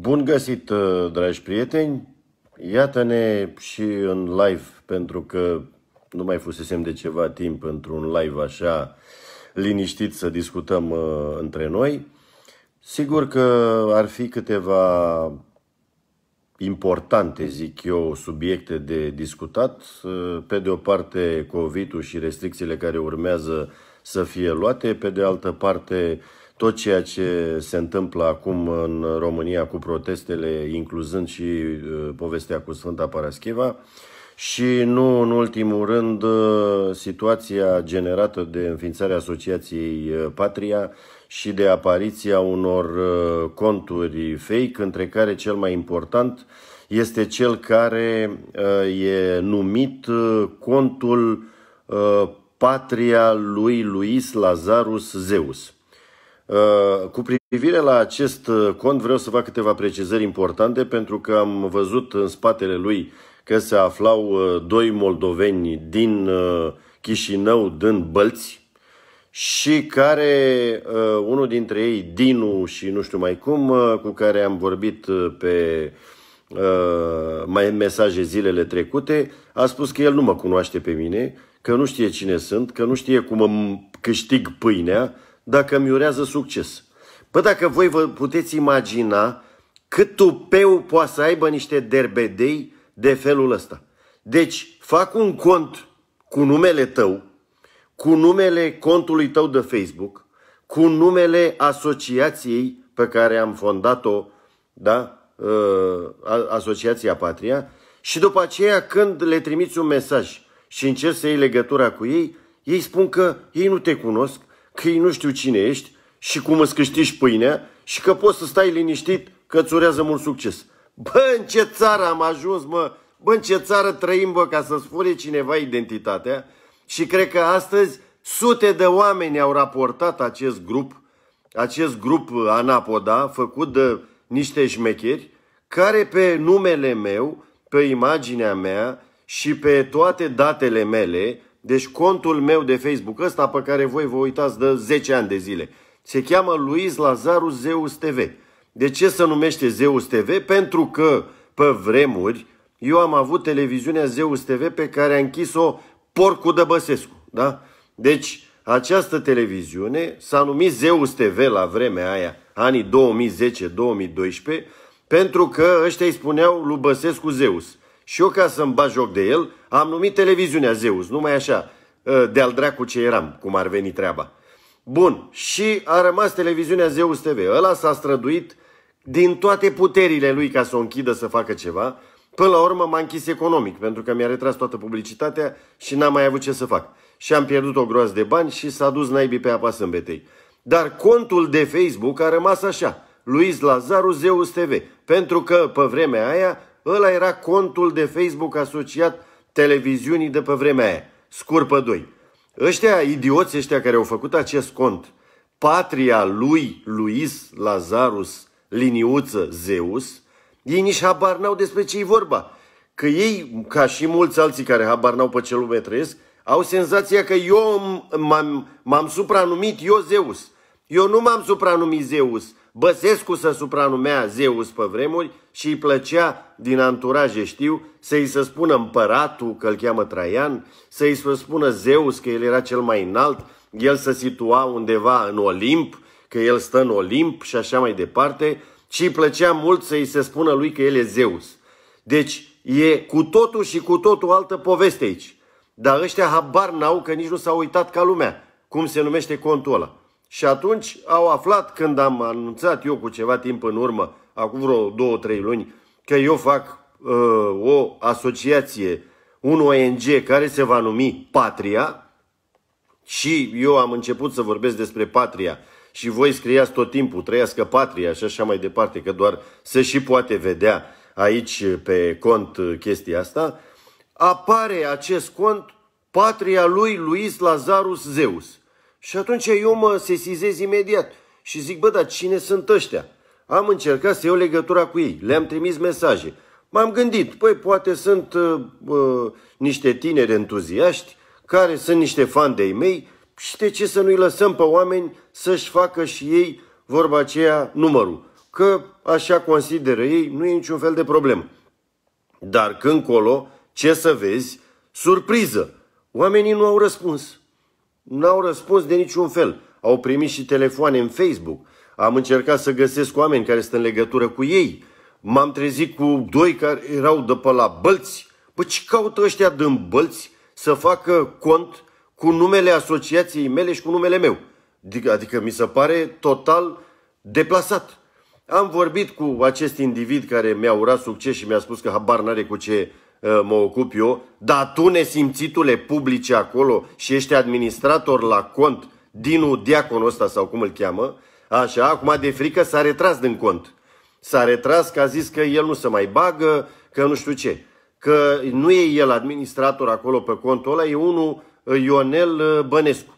Bun găsit, uh, dragi prieteni! Iată-ne și în live, pentru că nu mai fusesem de ceva timp într-un live așa liniștit să discutăm uh, între noi. Sigur că ar fi câteva importante, zic eu, subiecte de discutat. Uh, pe de o parte, COVID-ul și restricțiile care urmează să fie luate, pe de altă parte, uh, tot ceea ce se întâmplă acum în România cu protestele, incluzând și uh, povestea cu Sfânta Parascheva, și nu în ultimul rând uh, situația generată de înființarea Asociației uh, Patria și de apariția unor conturi fake, între care cel mai important este cel care e numit contul Patria lui Luis Lazarus Zeus. Uh, cu privire la acest uh, cont vreau să fac câteva precizări importante pentru că am văzut în spatele lui că se aflau uh, doi moldoveni din Chișinău, din Bălți, și care, unul dintre ei, Dinu și nu știu mai cum, cu care am vorbit pe mai mesaje zilele trecute, a spus că el nu mă cunoaște pe mine, că nu știe cine sunt, că nu știe cum îmi câștig pâinea, dacă îmi urează succes. Bă, dacă voi vă puteți imagina cât tupeu poate să aibă niște derbedei de felul ăsta. Deci, fac un cont cu numele tău, cu numele contului tău de Facebook, cu numele asociației pe care am fondat-o, da? Ă, Asociația Patria, și după aceea când le trimiți un mesaj și încerci să iei legătura cu ei, ei spun că ei nu te cunosc, că nu știu cine ești și cum îți câștigi pâinea și că poți să stai liniștit că îți urează mult succes. Bă, în ce țară am ajuns, mă? Bă, în ce țară trăim, bă, ca să-ți fure cineva identitatea? Și cred că astăzi sute de oameni au raportat acest grup, acest grup uh, anapoda, făcut de niște șmecheri, care pe numele meu, pe imaginea mea și pe toate datele mele deci contul meu de Facebook ăsta pe care voi vă uitați de 10 ani de zile se cheamă Luis Lazaru Zeus TV. De ce se numește Zeus TV? Pentru că pe vremuri eu am avut televiziunea Zeus TV pe care a închis-o porcul de Băsescu. Da? Deci această televiziune s-a numit Zeus TV la vremea aia, anii 2010-2012, pentru că ăștia îi spuneau lui Băsescu Zeus. Și eu, ca să-mi bat joc de el, am numit televiziunea Zeus, numai așa, ă, de-al dracu ce eram, cum ar veni treaba. Bun, și a rămas televiziunea Zeus TV. Ăla s-a străduit din toate puterile lui ca să o închidă să facă ceva. Până la urmă m-a închis economic, pentru că mi-a retras toată publicitatea și n-am mai avut ce să fac. Și am pierdut o groază de bani și s-a dus naibii pe apa sâmbetei. Dar contul de Facebook a rămas așa, Luis Lazaru Zeus TV, pentru că pe vremea aia Ăla era contul de Facebook asociat televiziunii de pe vremea aia. Scurpă 2. Ăștia, idioți ăștia care au făcut acest cont, patria lui Luis Lazarus Liniuță Zeus, ei nici habar n-au despre ce e vorba. Că ei, ca și mulți alții care habar n-au pe ce lume trăiesc, au senzația că eu m-am, m-am supranumit eu Zeus. Eu nu m-am supranumit Zeus. Băsescu să supranumea Zeus pe vremuri și îi plăcea, din anturaje știu, să-i se spună împăratul, că îl cheamă Traian, să-i se spună Zeus, că el era cel mai înalt, el se situa undeva în Olimp, că el stă în Olimp și așa mai departe, și îi plăcea mult să-i se spună lui că el e Zeus. Deci e cu totul și cu totul altă poveste aici. Dar ăștia habar n-au că nici nu s-au uitat ca lumea, cum se numește contul ăla. Și atunci au aflat când am anunțat eu cu ceva timp în urmă, acum vreo două, trei luni, că eu fac uh, o asociație, un ONG care se va numi Patria și eu am început să vorbesc despre Patria și voi scriați tot timpul, trăiască Patria și așa mai departe, că doar se și poate vedea aici pe cont uh, chestia asta, apare acest cont Patria lui Luis Lazarus Zeus – și atunci eu mă sesizez imediat și zic, bă, dar cine sunt ăștia? Am încercat să iau legătura cu ei, le-am trimis mesaje. M-am gândit, păi poate sunt uh, uh, niște tineri entuziaști, care sunt niște fani de-ai mei și de ce să nu-i lăsăm pe oameni să-și facă și ei vorba aceea numărul. Că așa consideră ei, nu e niciun fel de problemă. Dar când colo, ce să vezi? Surpriză! Oamenii nu au răspuns. N-au răspuns de niciun fel. Au primit și telefoane în Facebook. Am încercat să găsesc oameni care sunt în legătură cu ei. M-am trezit cu doi care erau de pe la Bălți. Păi ce caută ăștia din Bălți să facă cont cu numele asociației mele și cu numele meu? Adică, adică mi se pare total deplasat. Am vorbit cu acest individ care mi-a urat succes și mi-a spus că habar n-are cu ce Eh, mă ocup eu, dar tu nesimțitule publice acolo și ești administrator la cont, Dinu Diaconul ăsta sau cum îl cheamă, așa, acum de frică s-a retras din cont. S-a retras că a zis că el nu se mai bagă, că nu știu ce. Că nu e el administrator acolo pe contul ăla, e unul eh, Ionel eh, Bănescu.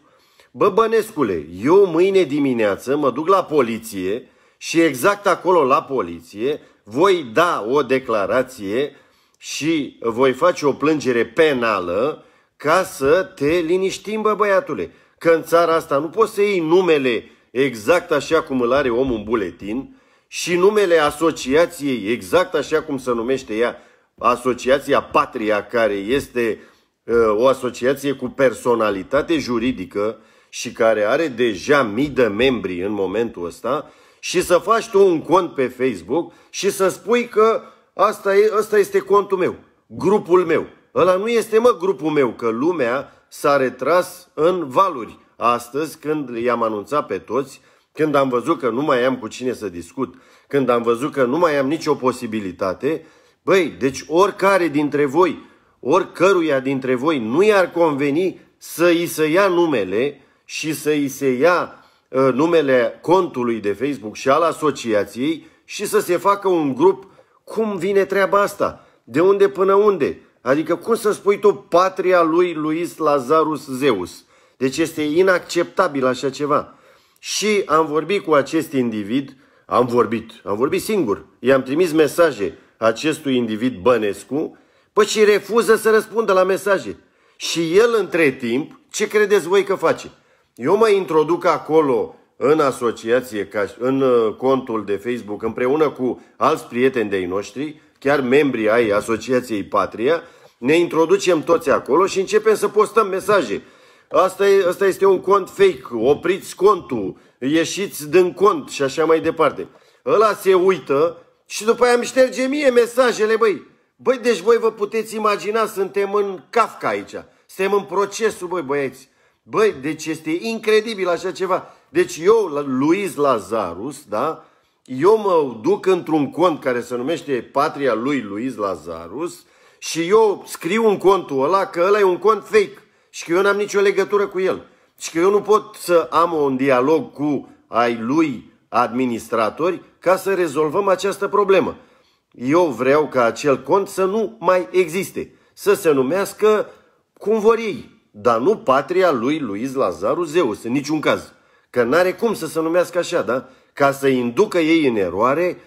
Bă, Bănescule, eu mâine dimineață mă duc la poliție și exact acolo la poliție voi da o declarație și voi face o plângere penală ca să te liniștim, bă băiatule. Că în țara asta nu poți să iei numele exact așa cum îl are omul în buletin și numele asociației exact așa cum se numește ea, Asociația Patria, care este uh, o asociație cu personalitate juridică și care are deja mii de membri în momentul ăsta și să faci tu un cont pe Facebook și să spui că Asta, e, asta este contul meu, grupul meu. Ăla nu este, mă, grupul meu, că lumea s-a retras în valuri. Astăzi, când i-am anunțat pe toți, când am văzut că nu mai am cu cine să discut, când am văzut că nu mai am nicio posibilitate, băi, deci oricare dintre voi, oricăruia dintre voi nu i-ar conveni să i se ia numele și să i se ia uh, numele contului de Facebook și al asociației și să se facă un grup cum vine treaba asta? De unde până unde? Adică cum să spui tu patria lui Luis Lazarus Zeus? Deci este inacceptabil așa ceva. Și am vorbit cu acest individ, am vorbit, am vorbit singur. I-am trimis mesaje acestui individ Bănescu, păi și refuză să răspundă la mesaje. Și el între timp, ce credeți voi că face? Eu mă introduc acolo în asociație, ca, în uh, contul de Facebook, împreună cu alți prieteni de-ai noștri, chiar membrii ai Asociației Patria, ne introducem toți acolo și începem să postăm mesaje. Asta, e, asta este un cont fake, opriți contul, ieșiți din cont și așa mai departe. Ăla se uită și după aia îmi șterge mie mesajele, băi. Băi, deci voi vă puteți imagina, suntem în Kafka aici. Suntem în procesul, băi, băieți. Băi, deci este incredibil așa ceva. Deci eu, Luis Lazarus, da? Eu mă duc într-un cont care se numește Patria lui Luis Lazarus și eu scriu un contul ăla că ăla e un cont fake și că eu n-am nicio legătură cu el. Și că eu nu pot să am un dialog cu ai lui administratori ca să rezolvăm această problemă. Eu vreau ca acel cont să nu mai existe, să se numească cum vor ei, dar nu patria lui Luis Lazaru Zeus, în niciun caz. Că n-are cum să se numească așa, da? Ca să inducă ei în eroare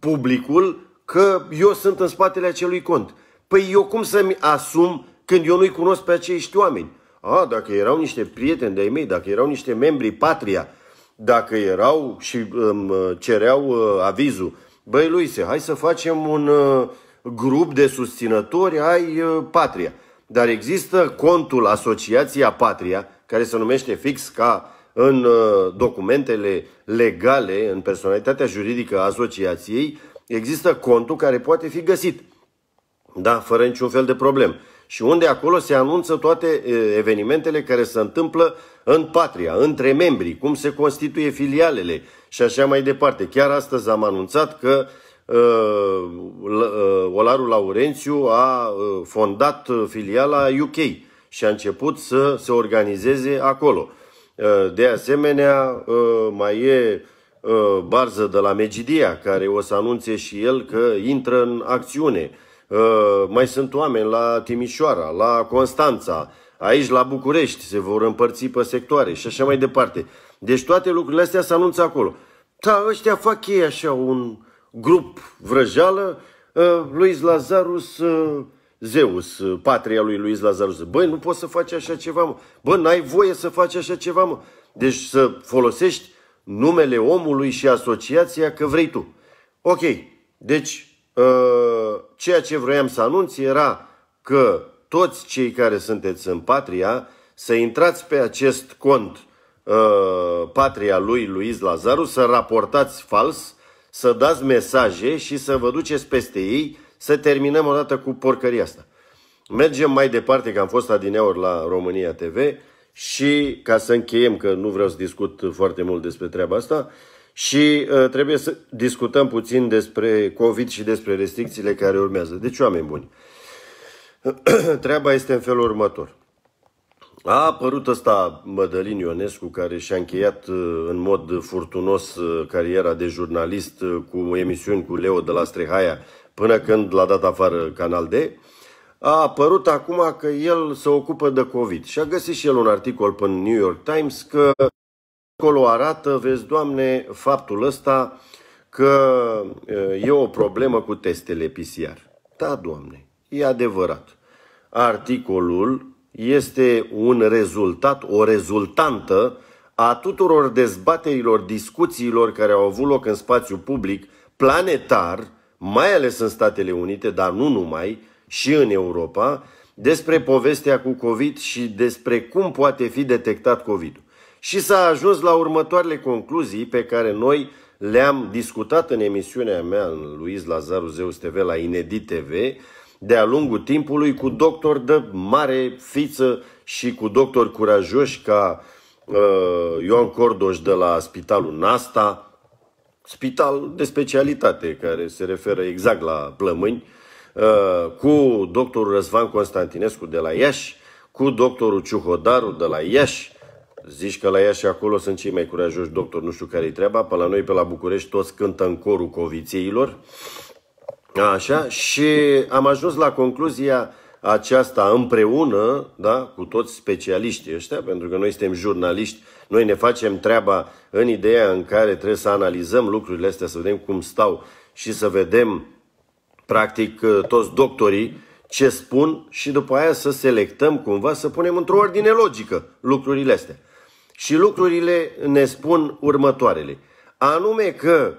publicul că eu sunt în spatele acelui cont. Păi eu cum să-mi asum când eu nu-i cunosc pe acești oameni? A, dacă erau niște prieteni de-ai mei, dacă erau niște membri patria, dacă erau și îmi um, cereau uh, avizul, băi Luise, hai să facem un uh, grup de susținători ai uh, patria. Dar există contul Asociația Patria, care se numește fix ca în uh, documentele legale, în personalitatea juridică a asociației, există contul care poate fi găsit. Da, fără niciun fel de problem. Și unde acolo se anunță toate uh, evenimentele care se întâmplă în patria, între membrii, cum se constituie filialele și așa mai departe. Chiar astăzi am anunțat că uh, uh Olaru Laurențiu a fondat filiala UK și a început să se organizeze acolo. Uh, de asemenea, uh, mai e uh, Barză de la Megidia, care o să anunțe și el că intră în acțiune. Mai sunt oameni la Timișoara, la Constanța, aici la București, se vor împărți pe sectoare și așa mai departe. Deci toate lucrurile astea se anunță acolo. Da, ăștia fac ei așa un grup vrăjală, Luis Lazarus Zeus, uh, patria lui Luis Lazarus. Băi, nu poți să faci așa ceva, mă. Bă, n-ai voie să faci așa ceva, mă. Deci să folosești numele omului și asociația că vrei tu. Ok, deci uh, ceea ce vroiam să anunț era că toți cei care sunteți în patria să intrați pe acest cont uh, patria lui Luis Lazarus, să raportați fals, să dați mesaje și să vă duceți peste ei să terminăm odată cu porcăria asta. Mergem mai departe, că am fost adineori la România TV și ca să încheiem, că nu vreau să discut foarte mult despre treaba asta, și uh, trebuie să discutăm puțin despre COVID și despre restricțiile care urmează. Deci, oameni buni, treaba este în felul următor. A apărut ăsta Mădălin Ionescu, care și-a încheiat uh, în mod furtunos uh, cariera de jurnalist uh, cu emisiuni cu Leo de la Strehaia până când l-a dat afară Canal D, a apărut acum că el se ocupă de COVID. Și a găsit și el un articol pe New York Times că acolo arată, vezi, Doamne, faptul ăsta că e o problemă cu testele PCR. Da, Doamne, e adevărat. Articolul este un rezultat, o rezultantă a tuturor dezbaterilor, discuțiilor care au avut loc în spațiu public planetar mai ales în Statele Unite, dar nu numai, și în Europa, despre povestea cu COVID și despre cum poate fi detectat COVID-ul. Și s-a ajuns la următoarele concluzii pe care noi le-am discutat în emisiunea mea în Luis Lazaru Zeus TV la Inedit TV de-a lungul timpului cu doctor de mare fiță și cu doctori curajoși ca uh, Ioan Cordoș de la Spitalul Nasta, spital de specialitate care se referă exact la plămâni, uh, cu doctorul Răzvan Constantinescu de la Iași, cu doctorul Ciuhodaru de la Iași. Zici că la Iași acolo sunt cei mai curajoși doctori, nu știu care-i treaba, pe la noi, pe la București, toți cântă în corul covițeilor. Așa, și am ajuns la concluzia aceasta împreună, da, cu toți specialiștii ăștia, pentru că noi suntem jurnaliști, noi ne facem treaba în ideea în care trebuie să analizăm lucrurile astea, să vedem cum stau și să vedem, practic, uh, toți doctorii ce spun și după aia să selectăm cumva, să punem într-o ordine logică lucrurile astea. Și lucrurile ne spun următoarele. Anume că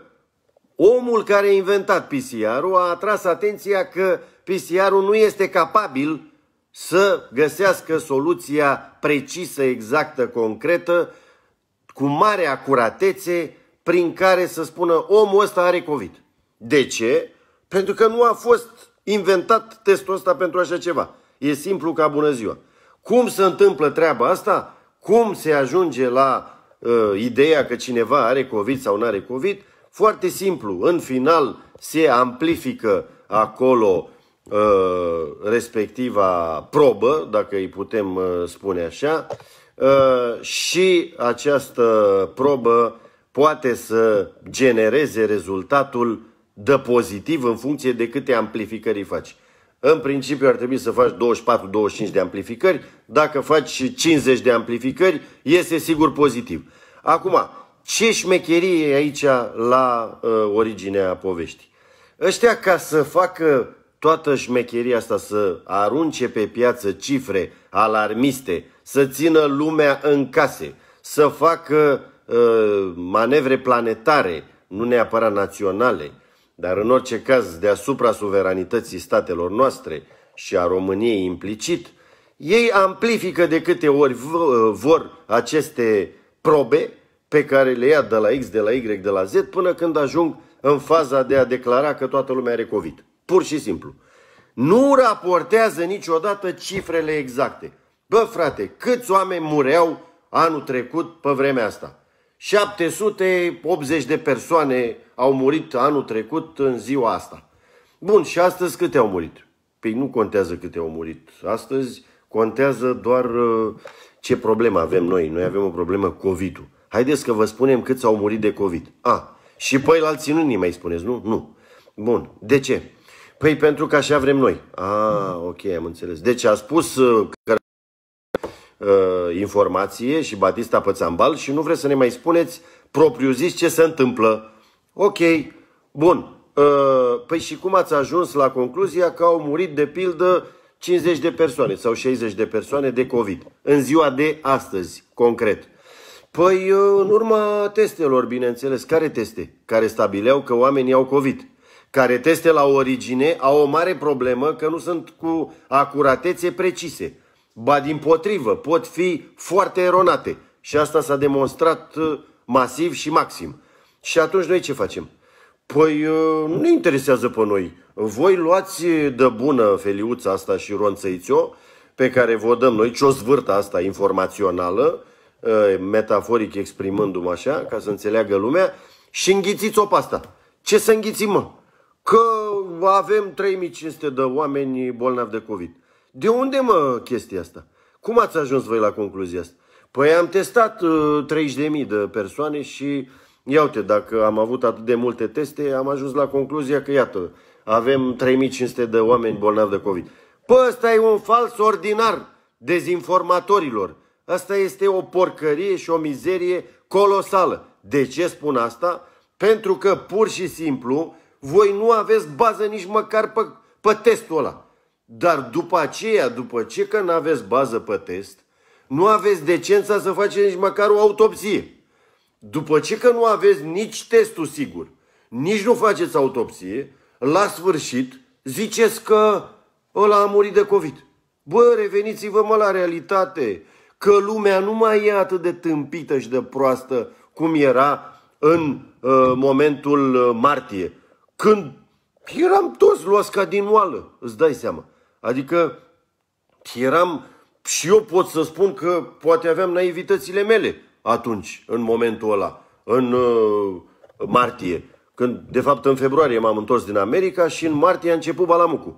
omul care a inventat PCR-ul a atras atenția că PCR-ul nu este capabil să găsească soluția precisă, exactă, concretă, cu mare acuratețe, prin care să spună omul ăsta are COVID. De ce? Pentru că nu a fost inventat testul ăsta pentru așa ceva. E simplu ca bună ziua. Cum se întâmplă treaba asta? Cum se ajunge la uh, ideea că cineva are COVID sau nu are COVID? Foarte simplu. În final se amplifică acolo Uh, respectiva probă, dacă îi putem uh, spune așa, uh, și această probă poate să genereze rezultatul de pozitiv în funcție de câte amplificări faci. În principiu ar trebui să faci 24-25 de amplificări. Dacă faci 50 de amplificări, este sigur pozitiv. Acum, ce șmecherie e aici la uh, originea poveștii? Ăștia ca să facă toată șmecheria asta să arunce pe piață cifre alarmiste, să țină lumea în case, să facă uh, manevre planetare, nu neapărat naționale, dar în orice caz deasupra suveranității statelor noastre și a României implicit, ei amplifică de câte ori uh, vor aceste probe pe care le ia de la X, de la Y, de la Z, până când ajung în faza de a declara că toată lumea are COVID. Pur și simplu. Nu raportează niciodată cifrele exacte. Bă, frate, câți oameni mureau anul trecut pe vremea asta? 780 de persoane au murit anul trecut în ziua asta. Bun, și astăzi câte au murit? Păi nu contează câte au murit. Astăzi contează doar uh, ce problemă avem noi. Noi avem o problemă COVID-ul. Haideți că vă spunem câți au murit de COVID. A, și la alții nu ni mai spuneți, nu? Nu. Bun. De ce? Păi pentru că așa vrem noi. Ah, ok, am înțeles. Deci a spus uh, că uh, informație și Batista Pățambal și nu vreți să ne mai spuneți propriu zis ce se întâmplă. Ok, bun. Uh, păi și cum ați ajuns la concluzia că au murit de pildă 50 de persoane sau 60 de persoane de COVID în ziua de astăzi, concret? Păi uh, în urma testelor, bineînțeles. Care teste? Care stabileau că oamenii au COVID care teste la origine au o mare problemă că nu sunt cu acuratețe precise. Ba din potrivă, pot fi foarte eronate. Și asta s-a demonstrat uh, masiv și maxim. Și atunci noi ce facem? Păi uh, nu ne interesează pe noi. Voi luați de bună feliuța asta și ronțăițo pe care vă dăm noi, ce o zvârta asta informațională, uh, metaforic exprimându-mă așa, ca să înțeleagă lumea, și înghițiți-o pe asta. Ce să înghițim, mă? că avem 3500 de oameni bolnavi de COVID. De unde mă chestia asta? Cum ați ajuns voi la concluzia asta? Păi am testat uh, 30.000 de persoane și iau-te, dacă am avut atât de multe teste, am ajuns la concluzia că iată, avem 3500 de oameni bolnavi de COVID. Păi ăsta e un fals ordinar dezinformatorilor. Asta este o porcărie și o mizerie colosală. De ce spun asta? Pentru că pur și simplu voi nu aveți bază nici măcar pe, pe testul ăla. Dar după aceea, după ce că nu aveți bază pe test, nu aveți decența să faceți nici măcar o autopsie. După ce că nu aveți nici testul sigur, nici nu faceți autopsie, la sfârșit ziceți că ăla a murit de COVID. Bă, reveniți-vă mă la realitate, că lumea nu mai e atât de tâmpită și de proastă cum era în uh, momentul uh, martie. Când eram toți luați ca din oală, îți dai seama. Adică eram, și eu pot să spun că poate aveam naivitățile mele atunci, în momentul ăla, în uh, martie. Când, de fapt, în februarie m-am întors din America și în martie a început balamucul.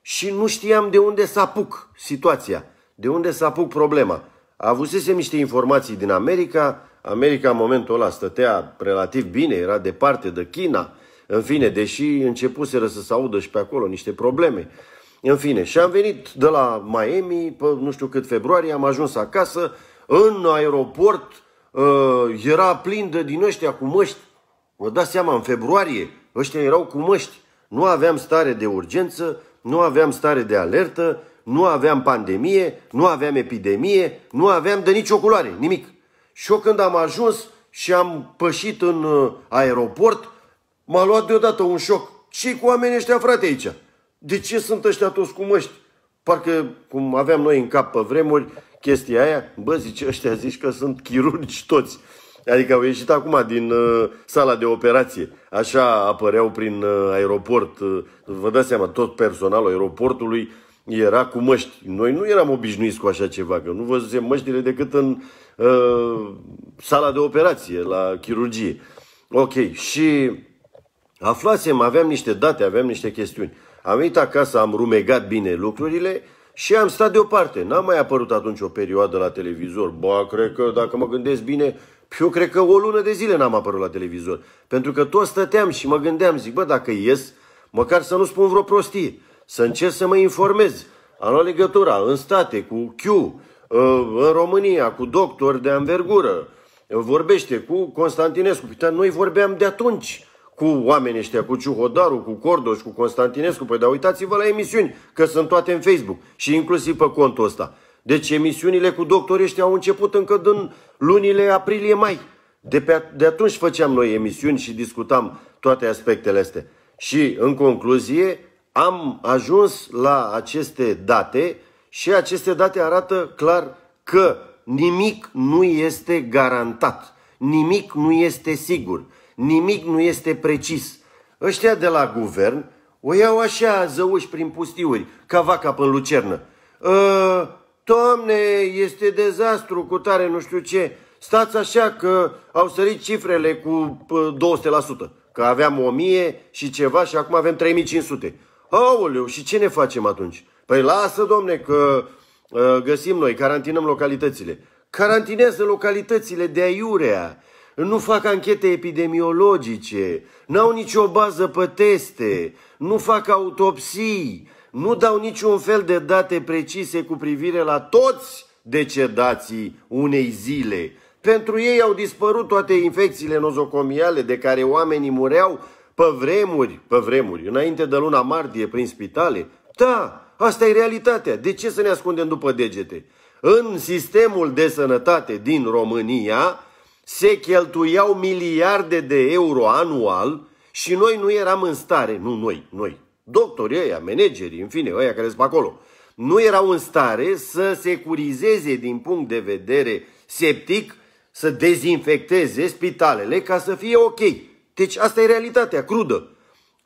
Și nu știam de unde să apuc situația, de unde să apuc problema. Avusesem niște informații din America, America în momentul ăla stătea relativ bine, era departe de China, în fine, deși începuseră să se audă și pe acolo niște probleme. În fine, și am venit de la Miami, pe nu știu cât februarie, am ajuns acasă, în aeroport uh, era plin de din ăștia cu măști. Vă dați seama, în februarie ăștia erau cu măști. Nu aveam stare de urgență, nu aveam stare de alertă, nu aveam pandemie, nu aveam epidemie, nu aveam de nicio culoare, nimic. Și eu când am ajuns și am pășit în uh, aeroport, M-a luat deodată un șoc. ce cu oamenii ăștia, frate, aici? De ce sunt ăștia toți cu măști? Parcă, cum aveam noi în cap pe vremuri, chestia aia, bă, zice, ăștia zici că sunt chirurgi toți. Adică au ieșit acum din uh, sala de operație. Așa apăreau prin uh, aeroport. Uh, vă dați seama, tot personalul aeroportului era cu măști. Noi nu eram obișnuiți cu așa ceva, că nu văzusem măștile decât în uh, sala de operație, la chirurgie. Ok, și Aflasem, aveam niște date, aveam niște chestiuni. Am venit acasă, am rumegat bine lucrurile și am stat deoparte. N-a mai apărut atunci o perioadă la televizor. Ba, cred că, dacă mă gândesc bine, eu cred că o lună de zile n-am apărut la televizor. Pentru că tot stăteam și mă gândeam, zic, bă, dacă ies, măcar să nu spun vreo prostie. Să încerc să mă informez. Am luat legătura în state cu Q, uh, în România, cu doctor de anvergură. Vorbește cu Constantinescu. Păi, noi vorbeam de atunci cu oamenii ăștia, cu Ciuhodaru, cu Cordoș, cu Constantinescu. Păi, da uitați-vă la emisiuni, că sunt toate în Facebook și inclusiv pe contul ăsta. Deci emisiunile cu doctorii ăștia au început încă din lunile aprilie-mai. De, pe, de atunci făceam noi emisiuni și discutam toate aspectele astea. Și, în concluzie, am ajuns la aceste date și aceste date arată clar că nimic nu este garantat, nimic nu este sigur nimic nu este precis. Ăștia de la guvern o iau așa zăuși prin pustiuri, ca vaca pe lucernă. Ă, domne, este dezastru cu tare nu știu ce. Stați așa că au sărit cifrele cu 200%. Că aveam 1000 și ceva și acum avem 3500. Aoleu, și ce ne facem atunci? Păi lasă, domne, că ă, găsim noi, carantinăm localitățile. Carantinează localitățile de aiurea nu fac anchete epidemiologice, n-au nicio bază pe teste, nu fac autopsii, nu dau niciun fel de date precise cu privire la toți decedații unei zile. Pentru ei au dispărut toate infecțiile nozocomiale de care oamenii mureau pe vremuri, pe vremuri, înainte de luna martie prin spitale. Da, asta e realitatea. De ce să ne ascundem după degete? În sistemul de sănătate din România, se cheltuiau miliarde de euro anual și noi nu eram în stare, nu noi, noi, doctorii ăia, managerii, în fine, ăia care sunt acolo, nu erau în stare să securizeze din punct de vedere septic, să dezinfecteze spitalele ca să fie ok. Deci asta e realitatea crudă.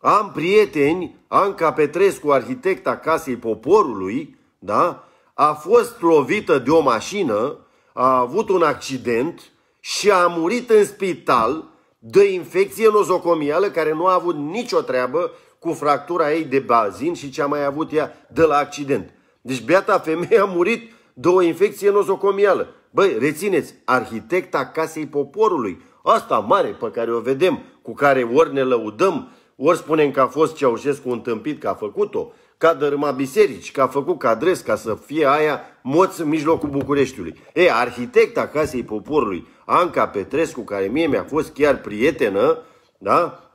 Am prieteni, Anca Petrescu, arhitecta Casei Poporului, da? a fost lovită de o mașină, a avut un accident, și a murit în spital de infecție nozocomială care nu a avut nicio treabă cu fractura ei de bazin și ce a mai avut ea de la accident. Deci beata femeie a murit de o infecție nozocomială. Băi, rețineți, arhitecta casei poporului, asta mare pe care o vedem, cu care ori ne lăudăm, ori spunem că a fost Ceaușescu întâmpit că a făcut-o, că a dărâmat biserici, că a făcut cadres ca să fie aia moț în mijlocul Bucureștiului. E, arhitecta casei poporului, Anca Petrescu, care mie mi-a fost chiar prietenă, da?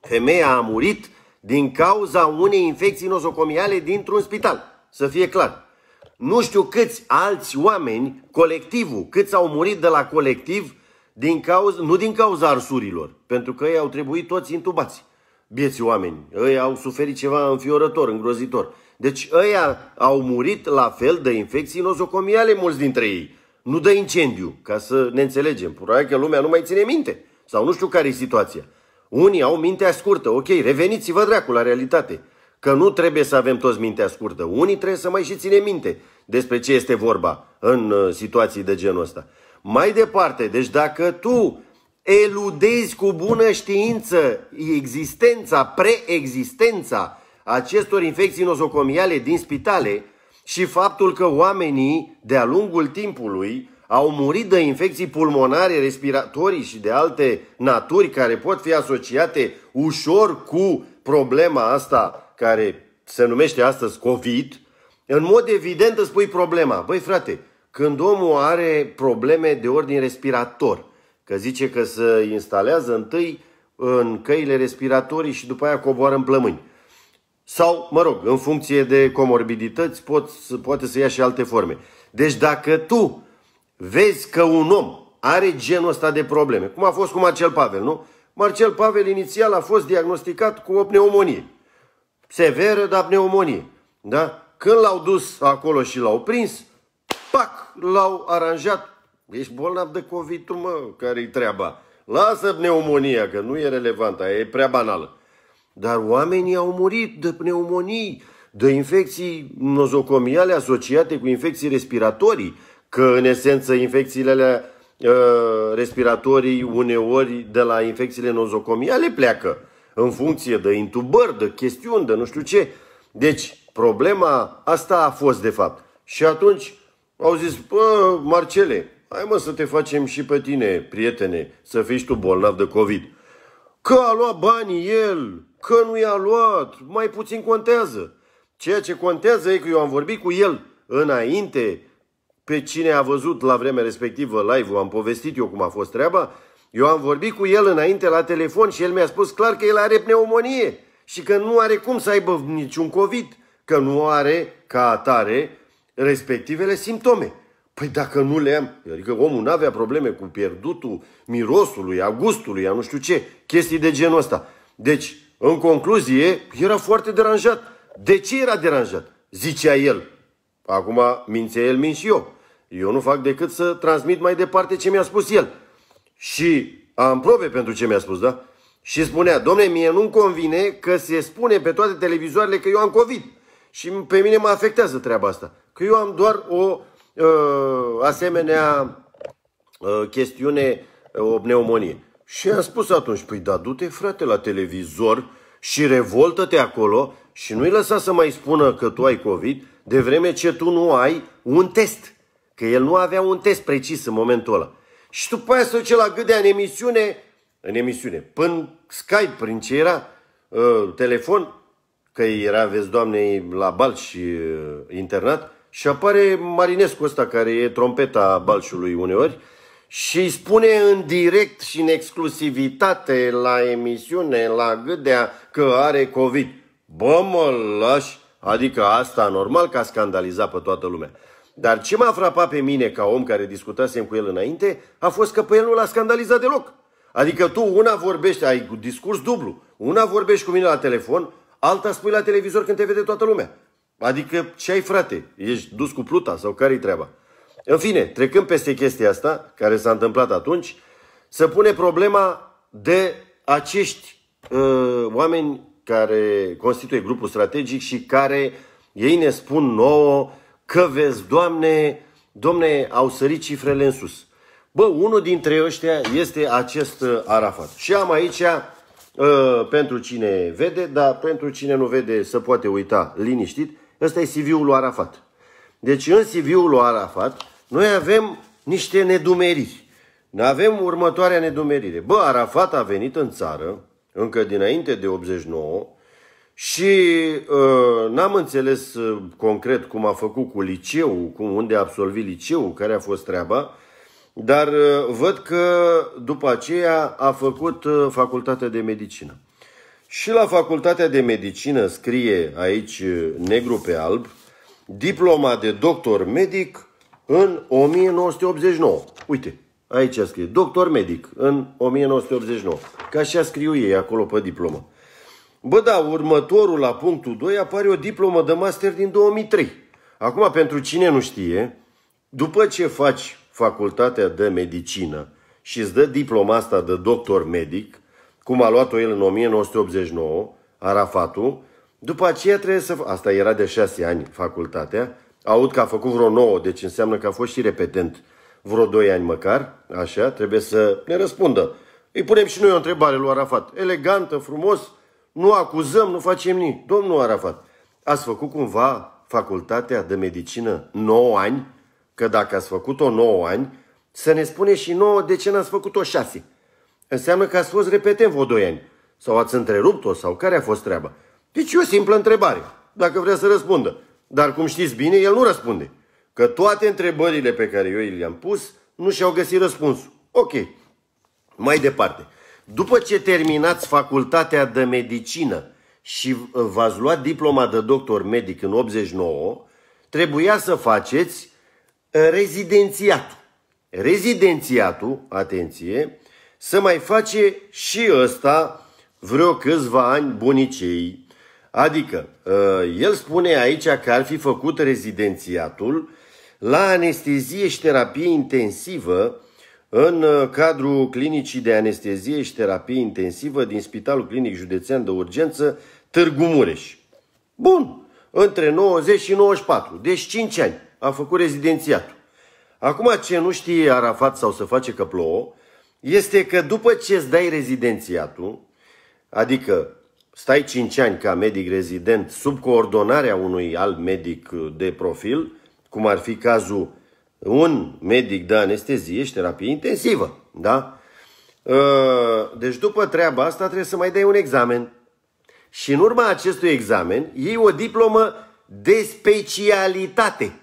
femeia a murit din cauza unei infecții nosocomiale dintr-un spital. Să fie clar. Nu știu câți alți oameni, colectivul, câți au murit de la colectiv, din cauza, nu din cauza arsurilor, pentru că ei au trebuit toți intubați, bieți oameni. Ei au suferit ceva înfiorător, îngrozitor. Deci ei au murit la fel de infecții nosocomiale mulți dintre ei nu dă incendiu, ca să ne înțelegem. Probabil că lumea nu mai ține minte. Sau nu știu care e situația. Unii au mintea scurtă. Ok, reveniți-vă dracu la realitate. Că nu trebuie să avem toți mintea scurtă. Unii trebuie să mai și ține minte despre ce este vorba în uh, situații de genul ăsta. Mai departe, deci dacă tu eludezi cu bună știință existența, preexistența acestor infecții nosocomiale din spitale, și faptul că oamenii, de-a lungul timpului, au murit de infecții pulmonare, respiratorii și de alte naturi care pot fi asociate ușor cu problema asta care se numește astăzi COVID, în mod evident îți pui problema. Băi frate, când omul are probleme de ordin respirator, că zice că se instalează întâi în căile respiratorii și după aia coboară în plămâni sau, mă rog, în funcție de comorbidități, pot, poate să ia și alte forme. Deci dacă tu vezi că un om are genul ăsta de probleme, cum a fost cu Marcel Pavel, nu? Marcel Pavel inițial a fost diagnosticat cu o pneumonie. Severă, dar pneumonie. Da? Când l-au dus acolo și l-au prins, pac, l-au aranjat. Ești bolnav de COVID, tu, mă, care-i treaba? Lasă pneumonia, că nu e relevantă, e prea banală. Dar oamenii au murit de pneumonii, de infecții nozocomiale asociate cu infecții respiratorii, că în esență infecțiile alea ă, respiratorii uneori de la infecțiile nozocomiale pleacă în funcție de intubări, de chestiuni, de nu știu ce. Deci, problema asta a fost de fapt. Și atunci au zis, bă, Marcele, hai mă să te facem și pe tine, prietene, să fii tu bolnav de COVID. Că a luat banii el, că nu i-a luat, mai puțin contează. Ceea ce contează e că eu am vorbit cu el înainte, pe cine a văzut la vremea respectivă live-ul, am povestit eu cum a fost treaba, eu am vorbit cu el înainte la telefon și el mi-a spus clar că el are pneumonie și că nu are cum să aibă niciun COVID, că nu are ca atare respectivele simptome. Păi dacă nu le am, adică omul nu avea probleme cu pierdutul mirosului, a gustului, a nu știu ce, chestii de genul ăsta. Deci, în concluzie, era foarte deranjat. De ce era deranjat? Zicea el. Acum mințe el, min și eu. Eu nu fac decât să transmit mai departe ce mi-a spus el. Și am probe pentru ce mi-a spus, da? Și spunea, domne, mie nu-mi convine că se spune pe toate televizoarele că eu am COVID. Și pe mine mă afectează treaba asta. Că eu am doar o uh, asemenea uh, chestiune, uh, o pneumonie. Și a spus atunci, păi da, du-te frate la televizor și revoltă-te acolo și nu-i lăsa să mai spună că tu ai COVID, de vreme ce tu nu ai un test. Că el nu avea un test precis în momentul ăla. Și după aia se duce la gâdea în emisiune, în emisiune, până Skype, prin ce era, uh, telefon, că era, vezi, doamne, la bal și uh, internat, și apare Marinescu ăsta, care e trompeta Balșului uneori, și îi spune în direct și în exclusivitate la emisiune, la gâdea, că are COVID. Bă, mă lași! Adică asta normal că a scandalizat pe toată lumea. Dar ce m-a frapat pe mine ca om care discutasem cu el înainte a fost că pe el nu l-a scandalizat deloc. Adică tu una vorbești, ai discurs dublu. Una vorbești cu mine la telefon, alta spui la televizor când te vede toată lumea. Adică ce ai frate? Ești dus cu pluta sau care-i treaba? În fine, trecând peste chestia asta, care s-a întâmplat atunci, se pune problema de acești uh, oameni care constituie grupul strategic și care ei ne spun nouă că vezi, Doamne, domne, au sărit cifrele în sus. Bă, unul dintre ăștia este acest ă, Arafat. Și am aici, uh, pentru cine vede, dar pentru cine nu vede să poate uita liniștit, ăsta e CV-ul lui Arafat. Deci în CV-ul lui Arafat noi avem niște nedumeriri. Ne avem următoarea nedumerire. Bă, Arafat a venit în țară, încă dinainte de 89, și uh, n-am înțeles uh, concret cum a făcut cu liceul, cum, unde a absolvit liceul, care a fost treaba, dar uh, văd că după aceea a făcut uh, facultatea de medicină. Și la facultatea de medicină scrie aici negru pe alb, diploma de doctor medic în 1989. Uite, aici scrie, doctor medic, în 1989. Ca așa scriu ei acolo pe diplomă. Bă, da, următorul la punctul 2 apare o diplomă de master din 2003. Acum, pentru cine nu știe, după ce faci facultatea de medicină și îți dă diploma asta de doctor medic, cum a luat-o el în 1989, Arafatul, după aceea trebuie să... Asta era de șase ani facultatea. Aud că a făcut vreo 9, deci înseamnă că a fost și repetent vreo 2 ani măcar, așa, trebuie să ne răspundă. Îi punem și noi o întrebare lui Arafat, elegantă, frumos, nu acuzăm, nu facem nimic. Domnul Arafat, ați făcut cumva facultatea de medicină 9 ani? Că dacă ați făcut-o 9 ani, să ne spune și nouă de ce n-ați făcut-o 6. Înseamnă că ați fost repetent vreo 2 ani. Sau ați întrerupt-o, sau care a fost treaba? Deci e o simplă întrebare, dacă vrea să răspundă. Dar cum știți bine, el nu răspunde. Că toate întrebările pe care eu le-am pus nu și-au găsit răspunsul. Ok. Mai departe. După ce terminați facultatea de medicină și uh, v-ați luat diploma de doctor medic în 89, trebuia să faceți uh, rezidențiatul. Rezidențiatul, atenție, să mai face și ăsta vreo câțiva ani bunicei. Adică, uh, el spune aici că ar fi făcut rezidențiatul la anestezie și terapie intensivă în uh, cadrul clinicii de anestezie și terapie intensivă din Spitalul Clinic Județean de Urgență Târgu Mureș. Bun, între 90 și 94, deci 5 ani a făcut rezidențiatul. Acum ce nu știe Arafat sau să face că plouă, este că după ce îți dai rezidențiatul, adică stai 5 ani ca medic rezident sub coordonarea unui alt medic de profil, cum ar fi cazul un medic de anestezie și terapie intensivă. Da? Ă, deci după treaba asta trebuie să mai dai un examen. Și în urma acestui examen iei o diplomă de specialitate.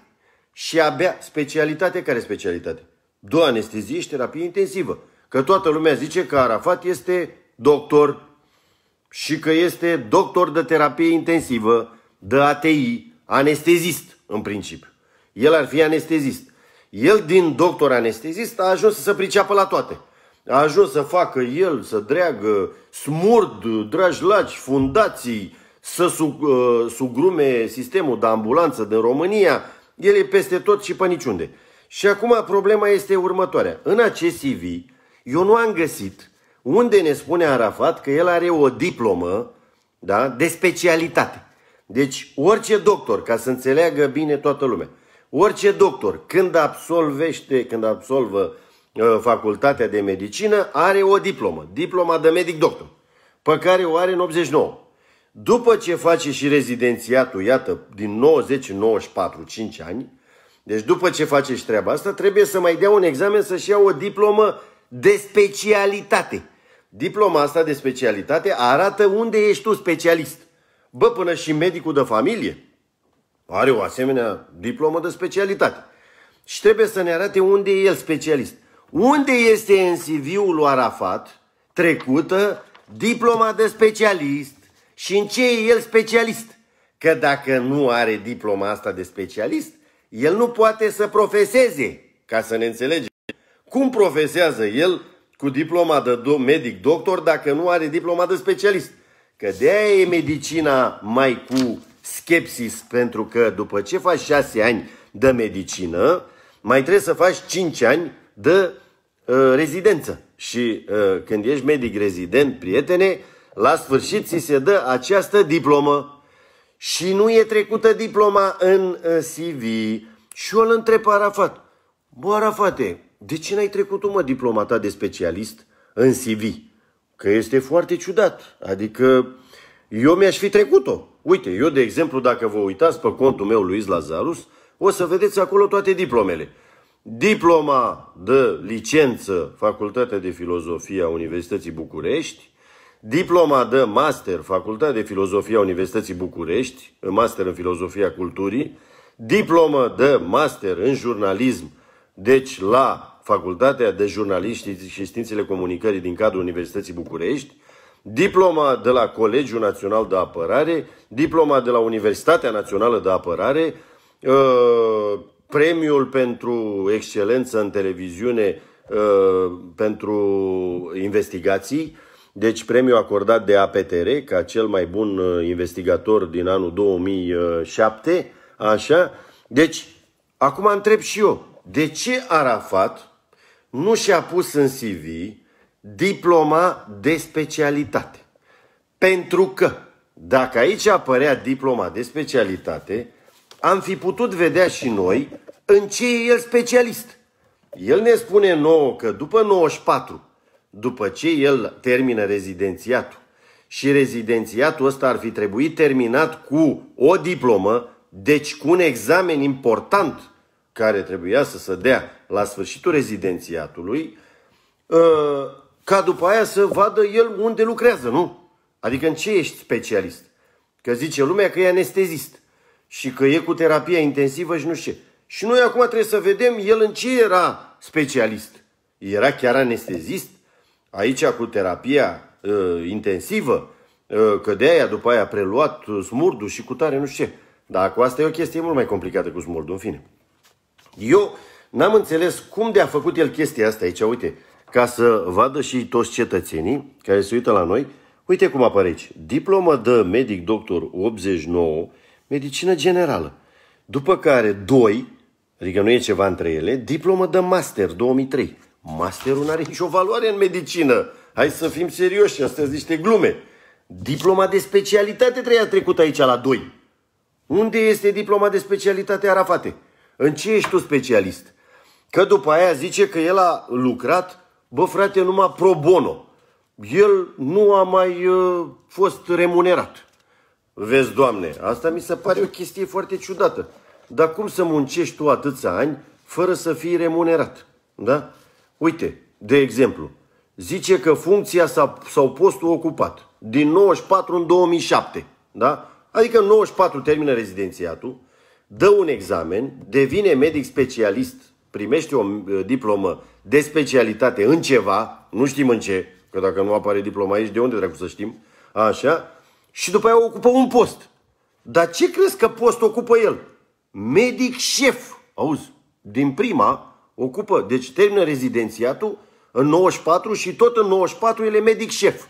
Și abia specialitate, care specialitate? Două anestezie și terapie intensivă. Că toată lumea zice că Arafat este doctor și că este doctor de terapie intensivă, de ATI, anestezist în principiu. El ar fi anestezist. El din doctor anestezist a ajuns să se priceapă la toate. A ajuns să facă el, să dreagă smurd, dragi laci, fundații, să sub, uh, sugrume sistemul de ambulanță din România. El e peste tot și pe niciunde. Și acum problema este următoarea. În acest CV eu nu am găsit unde ne spune Arafat că el are o diplomă da, de specialitate. Deci orice doctor, ca să înțeleagă bine toată lumea, orice doctor când absolvește, când absolvă uh, facultatea de medicină, are o diplomă, diploma de medic doctor, pe care o are în 89. După ce face și rezidențiatul, iată, din 90 94, 5 ani, deci după ce face și treaba asta, trebuie să mai dea un examen să-și ia o diplomă de specialitate. Diploma asta de specialitate arată unde ești tu specialist. Bă, până și medicul de familie are o asemenea diplomă de specialitate. Și trebuie să ne arate unde e el specialist. Unde este în CV-ul lui Arafat trecută diploma de specialist și în ce e el specialist? Că dacă nu are diploma asta de specialist, el nu poate să profeseze, ca să ne înțelegem. Cum profesează el cu diploma de do- medic doctor dacă nu are diploma de specialist. Că de aia e medicina mai cu skepsis, pentru că după ce faci șase ani de medicină, mai trebuie să faci cinci ani de uh, rezidență. Și uh, când ești medic rezident, prietene, la sfârșit ți se dă această diplomă și nu e trecută diploma în uh, CV. Și eu îl întreb Arafat, bă Arafate, de ce n-ai trecut tu, mă, diploma ta de specialist în CV? Că este foarte ciudat. Adică eu mi-aș fi trecut-o. Uite, eu, de exemplu, dacă vă uitați pe contul meu lui Lazarus, o să vedeți acolo toate diplomele. Diploma de licență, Facultatea de Filozofie a Universității București, diploma de master, Facultatea de Filozofie a Universității București, master în Filozofia Culturii, diploma de master în jurnalism, deci la Facultatea de Jurnaliști și Științele Comunicării din cadrul Universității București, diploma de la Colegiul Național de Apărare, diploma de la Universitatea Națională de Apărare, uh, premiul pentru excelență în televiziune uh, pentru investigații, deci premiul acordat de APTR ca cel mai bun uh, investigator din anul 2007, așa. Deci, acum întreb și eu, de ce Arafat, nu și-a pus în CV diploma de specialitate. Pentru că dacă aici apărea diploma de specialitate, am fi putut vedea și noi în ce e el specialist. El ne spune nouă că după 94, după ce el termină rezidențiatul, și rezidențiatul ăsta ar fi trebuit terminat cu o diplomă, deci cu un examen important care trebuia să se dea la sfârșitul rezidențiatului, ă, ca după aia să vadă el unde lucrează, nu? Adică în ce ești specialist? Că zice lumea că e anestezist și că e cu terapia intensivă și nu știu ce. Și noi acum trebuie să vedem el în ce era specialist. Era chiar anestezist? Aici cu terapia uh, intensivă, uh, că de aia după aia a preluat smurdu și cu tare, nu știu ce. Dar cu asta e o chestie mult mai complicată cu smurdu în fine. Eu n-am înțeles cum de a făcut el chestia asta aici, uite, ca să vadă și toți cetățenii care se uită la noi, uite cum apare aici, diplomă de medic doctor 89, medicină generală, după care 2, adică nu e ceva între ele, diplomă de master 2003. Masterul nu are nicio valoare în medicină. Hai să fim serioși, asta sunt niște glume. Diploma de specialitate treia trecut aici la 2. Unde este diploma de specialitate Arafate? În ce ești tu specialist? Că după aia zice că el a lucrat, bă frate, numai pro bono. El nu a mai uh, fost remunerat. Vezi, Doamne, asta mi se pare o chestie foarte ciudată. Dar cum să muncești tu atâția ani fără să fii remunerat? Da? Uite, de exemplu, zice că funcția sa, sau postul ocupat din 94 în 2007, da? Adică în 94 termină rezidențiatul, dă un examen, devine medic specialist, primește o eh, diplomă de specialitate în ceva, nu știm în ce, că dacă nu apare diploma aici, de unde trebuie să știm, așa, și după aia ocupă un post. Dar ce crezi că post ocupă el? Medic șef, auzi, din prima ocupă, deci termină rezidențiatul în 94 și tot în 94 el e medic șef.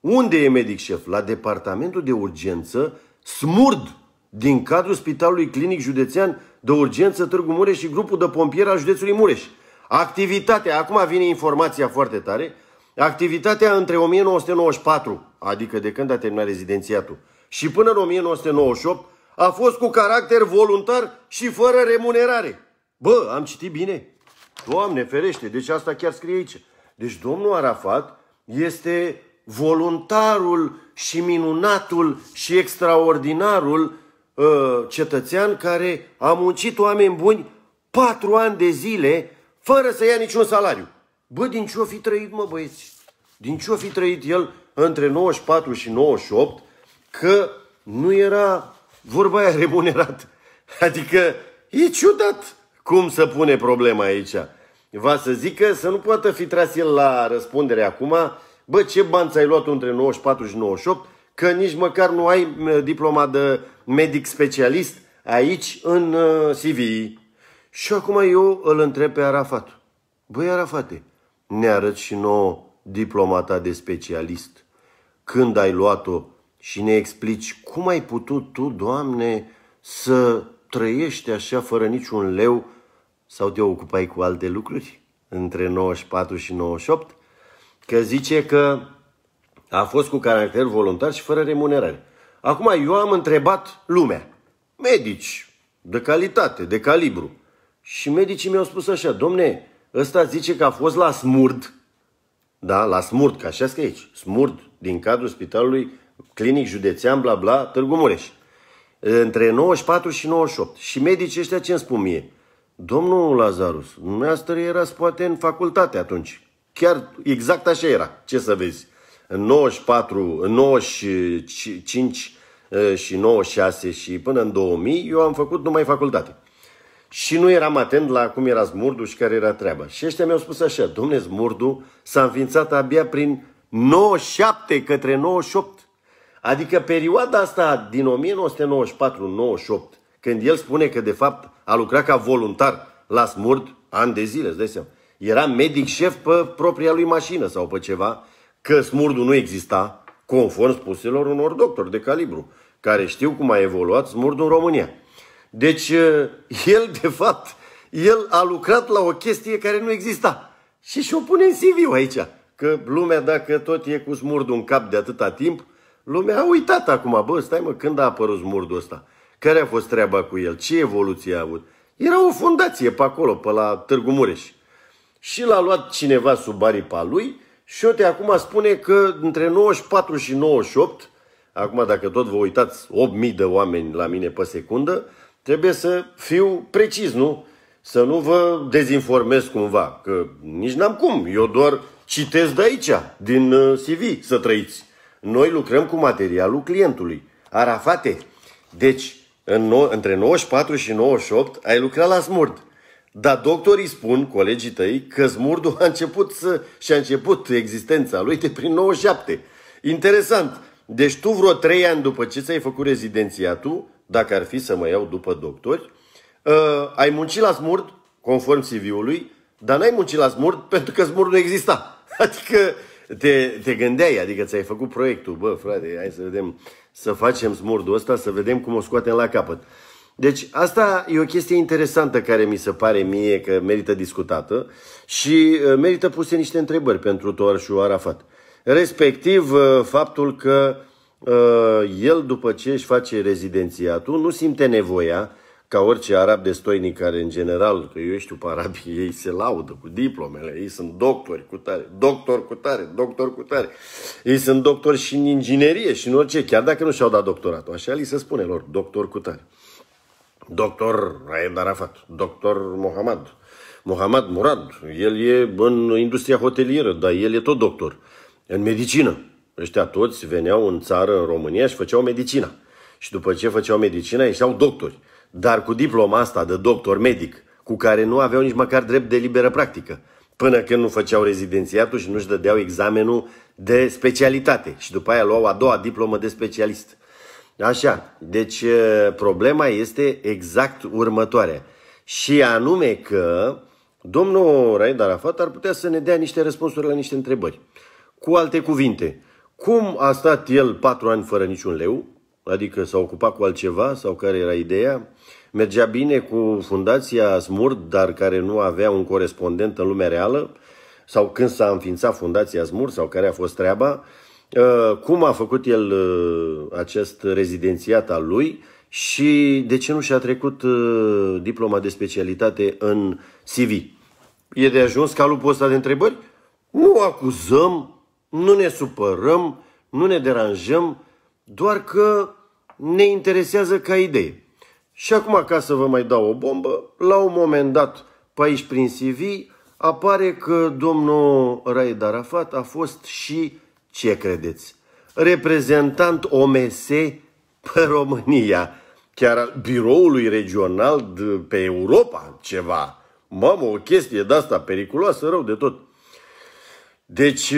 Unde e medic șef? La departamentul de urgență Smurd, din cadrul Spitalului Clinic Județean de Urgență Târgu Mureș și grupul de pompieri al județului Mureș. Activitatea, acum vine informația foarte tare, activitatea între 1994, adică de când a terminat rezidențiatul, și până în 1998 a fost cu caracter voluntar și fără remunerare. Bă, am citit bine? Doamne ferește, deci asta chiar scrie aici. Deci domnul Arafat este voluntarul și minunatul și extraordinarul Ă, cetățean care a muncit oameni buni patru ani de zile fără să ia niciun salariu. Bă, din ce-o fi trăit, mă, băieți? Din ce-o fi trăit el între 94 și 98 că nu era vorba aia remunerat. Adică e ciudat cum să pune problema aici. Va să zică să nu poată fi tras el la răspundere acum, bă, ce bani ți-ai luat între 94 și 98, că nici măcar nu ai diploma de medic specialist aici în uh, CV. Și acum eu îl întreb pe Arafat. Băi, Arafate, ne arăți și nouă diplomata de specialist. Când ai luat-o și ne explici cum ai putut tu, Doamne, să trăiești așa fără niciun leu sau te ocupai cu alte lucruri între 94 și 98? Că zice că a fost cu caracter voluntar și fără remunerare. Acum, eu am întrebat lumea, medici, de calitate, de calibru. Și medicii mi-au spus așa, domne, ăsta zice că a fost la smurd, da, la smurd, ca așa scrie aici, smurd, din cadrul spitalului clinic județean, bla bla, Târgu Mureș. Între 94 și 98. Și medicii ăștia ce îmi spun mie? Domnul Lazarus, dumneavoastră erați poate în facultate atunci. Chiar exact așa era, ce să vezi în 94, în 95 și 96 și până în 2000, eu am făcut numai facultate. Și nu eram atent la cum era Smurdu și care era treaba. Și ăștia mi-au spus așa, domne, Smurdu s-a înființat abia prin 97 către 98. Adică perioada asta din 1994-98, când el spune că de fapt a lucrat ca voluntar la Smurd ani de zile, îți dai seama. Era medic șef pe propria lui mașină sau pe ceva că smurdul nu exista, conform spuselor unor doctori de calibru, care știu cum a evoluat smurdul în România. Deci, eh, el, de fapt, el a lucrat la o chestie care nu exista. Și și-o pune în cv aici. Că lumea, dacă tot e cu smurdul în cap de atâta timp, lumea a uitat acum. Bă, stai mă, când a apărut smurdul ăsta? Care a fost treaba cu el? Ce evoluție a avut? Era o fundație pe acolo, pe la Târgu Mureș. Și l-a luat cineva sub aripa lui Șote acum spune că între 94 și 98, acum dacă tot vă uitați 8.000 de oameni la mine pe secundă, trebuie să fiu precis, nu? Să nu vă dezinformez cumva, că nici n-am cum. Eu doar citesc de aici, din uh, CV, să trăiți. Noi lucrăm cu materialul clientului. Arafate, deci, în, între 94 și 98 ai lucrat la smurt. Dar doctorii spun, colegii tăi, că Zmurdu a început să, și-a început existența lui de prin 97. Interesant. Deci tu vreo trei ani după ce ți-ai făcut rezidențiatul, dacă ar fi să mă iau după doctori, uh, ai muncit la Smurd, conform CV-ului, dar n-ai muncit la Smurd pentru că Smurd nu exista. Adică te, te gândeai, adică ți-ai făcut proiectul, bă, frate, hai să vedem, să facem Smurdul ăsta, să vedem cum o scoatem la capăt. Deci asta e o chestie interesantă care mi se pare mie că merită discutată și uh, merită puse niște întrebări pentru Toar și Arafat. Respectiv uh, faptul că uh, el după ce își face rezidențiatul nu simte nevoia ca orice arab destoinic care în general, că eu știu pe arabii, ei se laudă cu diplomele, ei sunt doctori cu tare, doctor cu tare, doctor cu tare. Ei sunt doctori și în inginerie și în orice, chiar dacă nu și-au dat doctoratul. Așa li se spune lor, doctor cu tare. Uh, doctor Raed Arafat, doctor Mohamed, Mohamed Murad, el e în industria hotelieră, dar el e tot doctor, în medicină. Ăștia toți veneau în țară, în România și făceau medicina. Și după ce făceau medicina, ieșeau doctori. Dar cu diploma asta de doctor medic, cu care nu aveau nici măcar drept de liberă practică, până când nu făceau rezidențiatul și nu-și dădeau examenul de specialitate. Și după aia luau a doua diplomă de specialist. Da, așa, deci problema este exact următoarea. Și anume că domnul Raed Arafat ar putea să ne dea niște răspunsuri la niște întrebări. Cu alte cuvinte, cum a stat el patru ani fără niciun leu, adică s-a ocupat cu altceva sau care era ideea, mergea bine cu fundația Smurd, dar care nu avea un corespondent în lumea reală, sau când s-a înființat fundația Smurd sau care a fost treaba, Uh, cum a făcut el uh, acest rezidențiat al lui și de ce nu și-a trecut uh, diploma de specialitate în CV. E de ajuns lupul ăsta de întrebări? Nu acuzăm, nu ne supărăm, nu ne deranjăm, doar că ne interesează ca idee. Și acum, ca să vă mai dau o bombă, la un moment dat, pe aici prin CV, apare că domnul Raed Arafat a fost și ce credeți? Reprezentant OMS pe România, chiar al biroului regional pe Europa, ceva. Mamă, o chestie de asta periculoasă, rău de tot. Deci,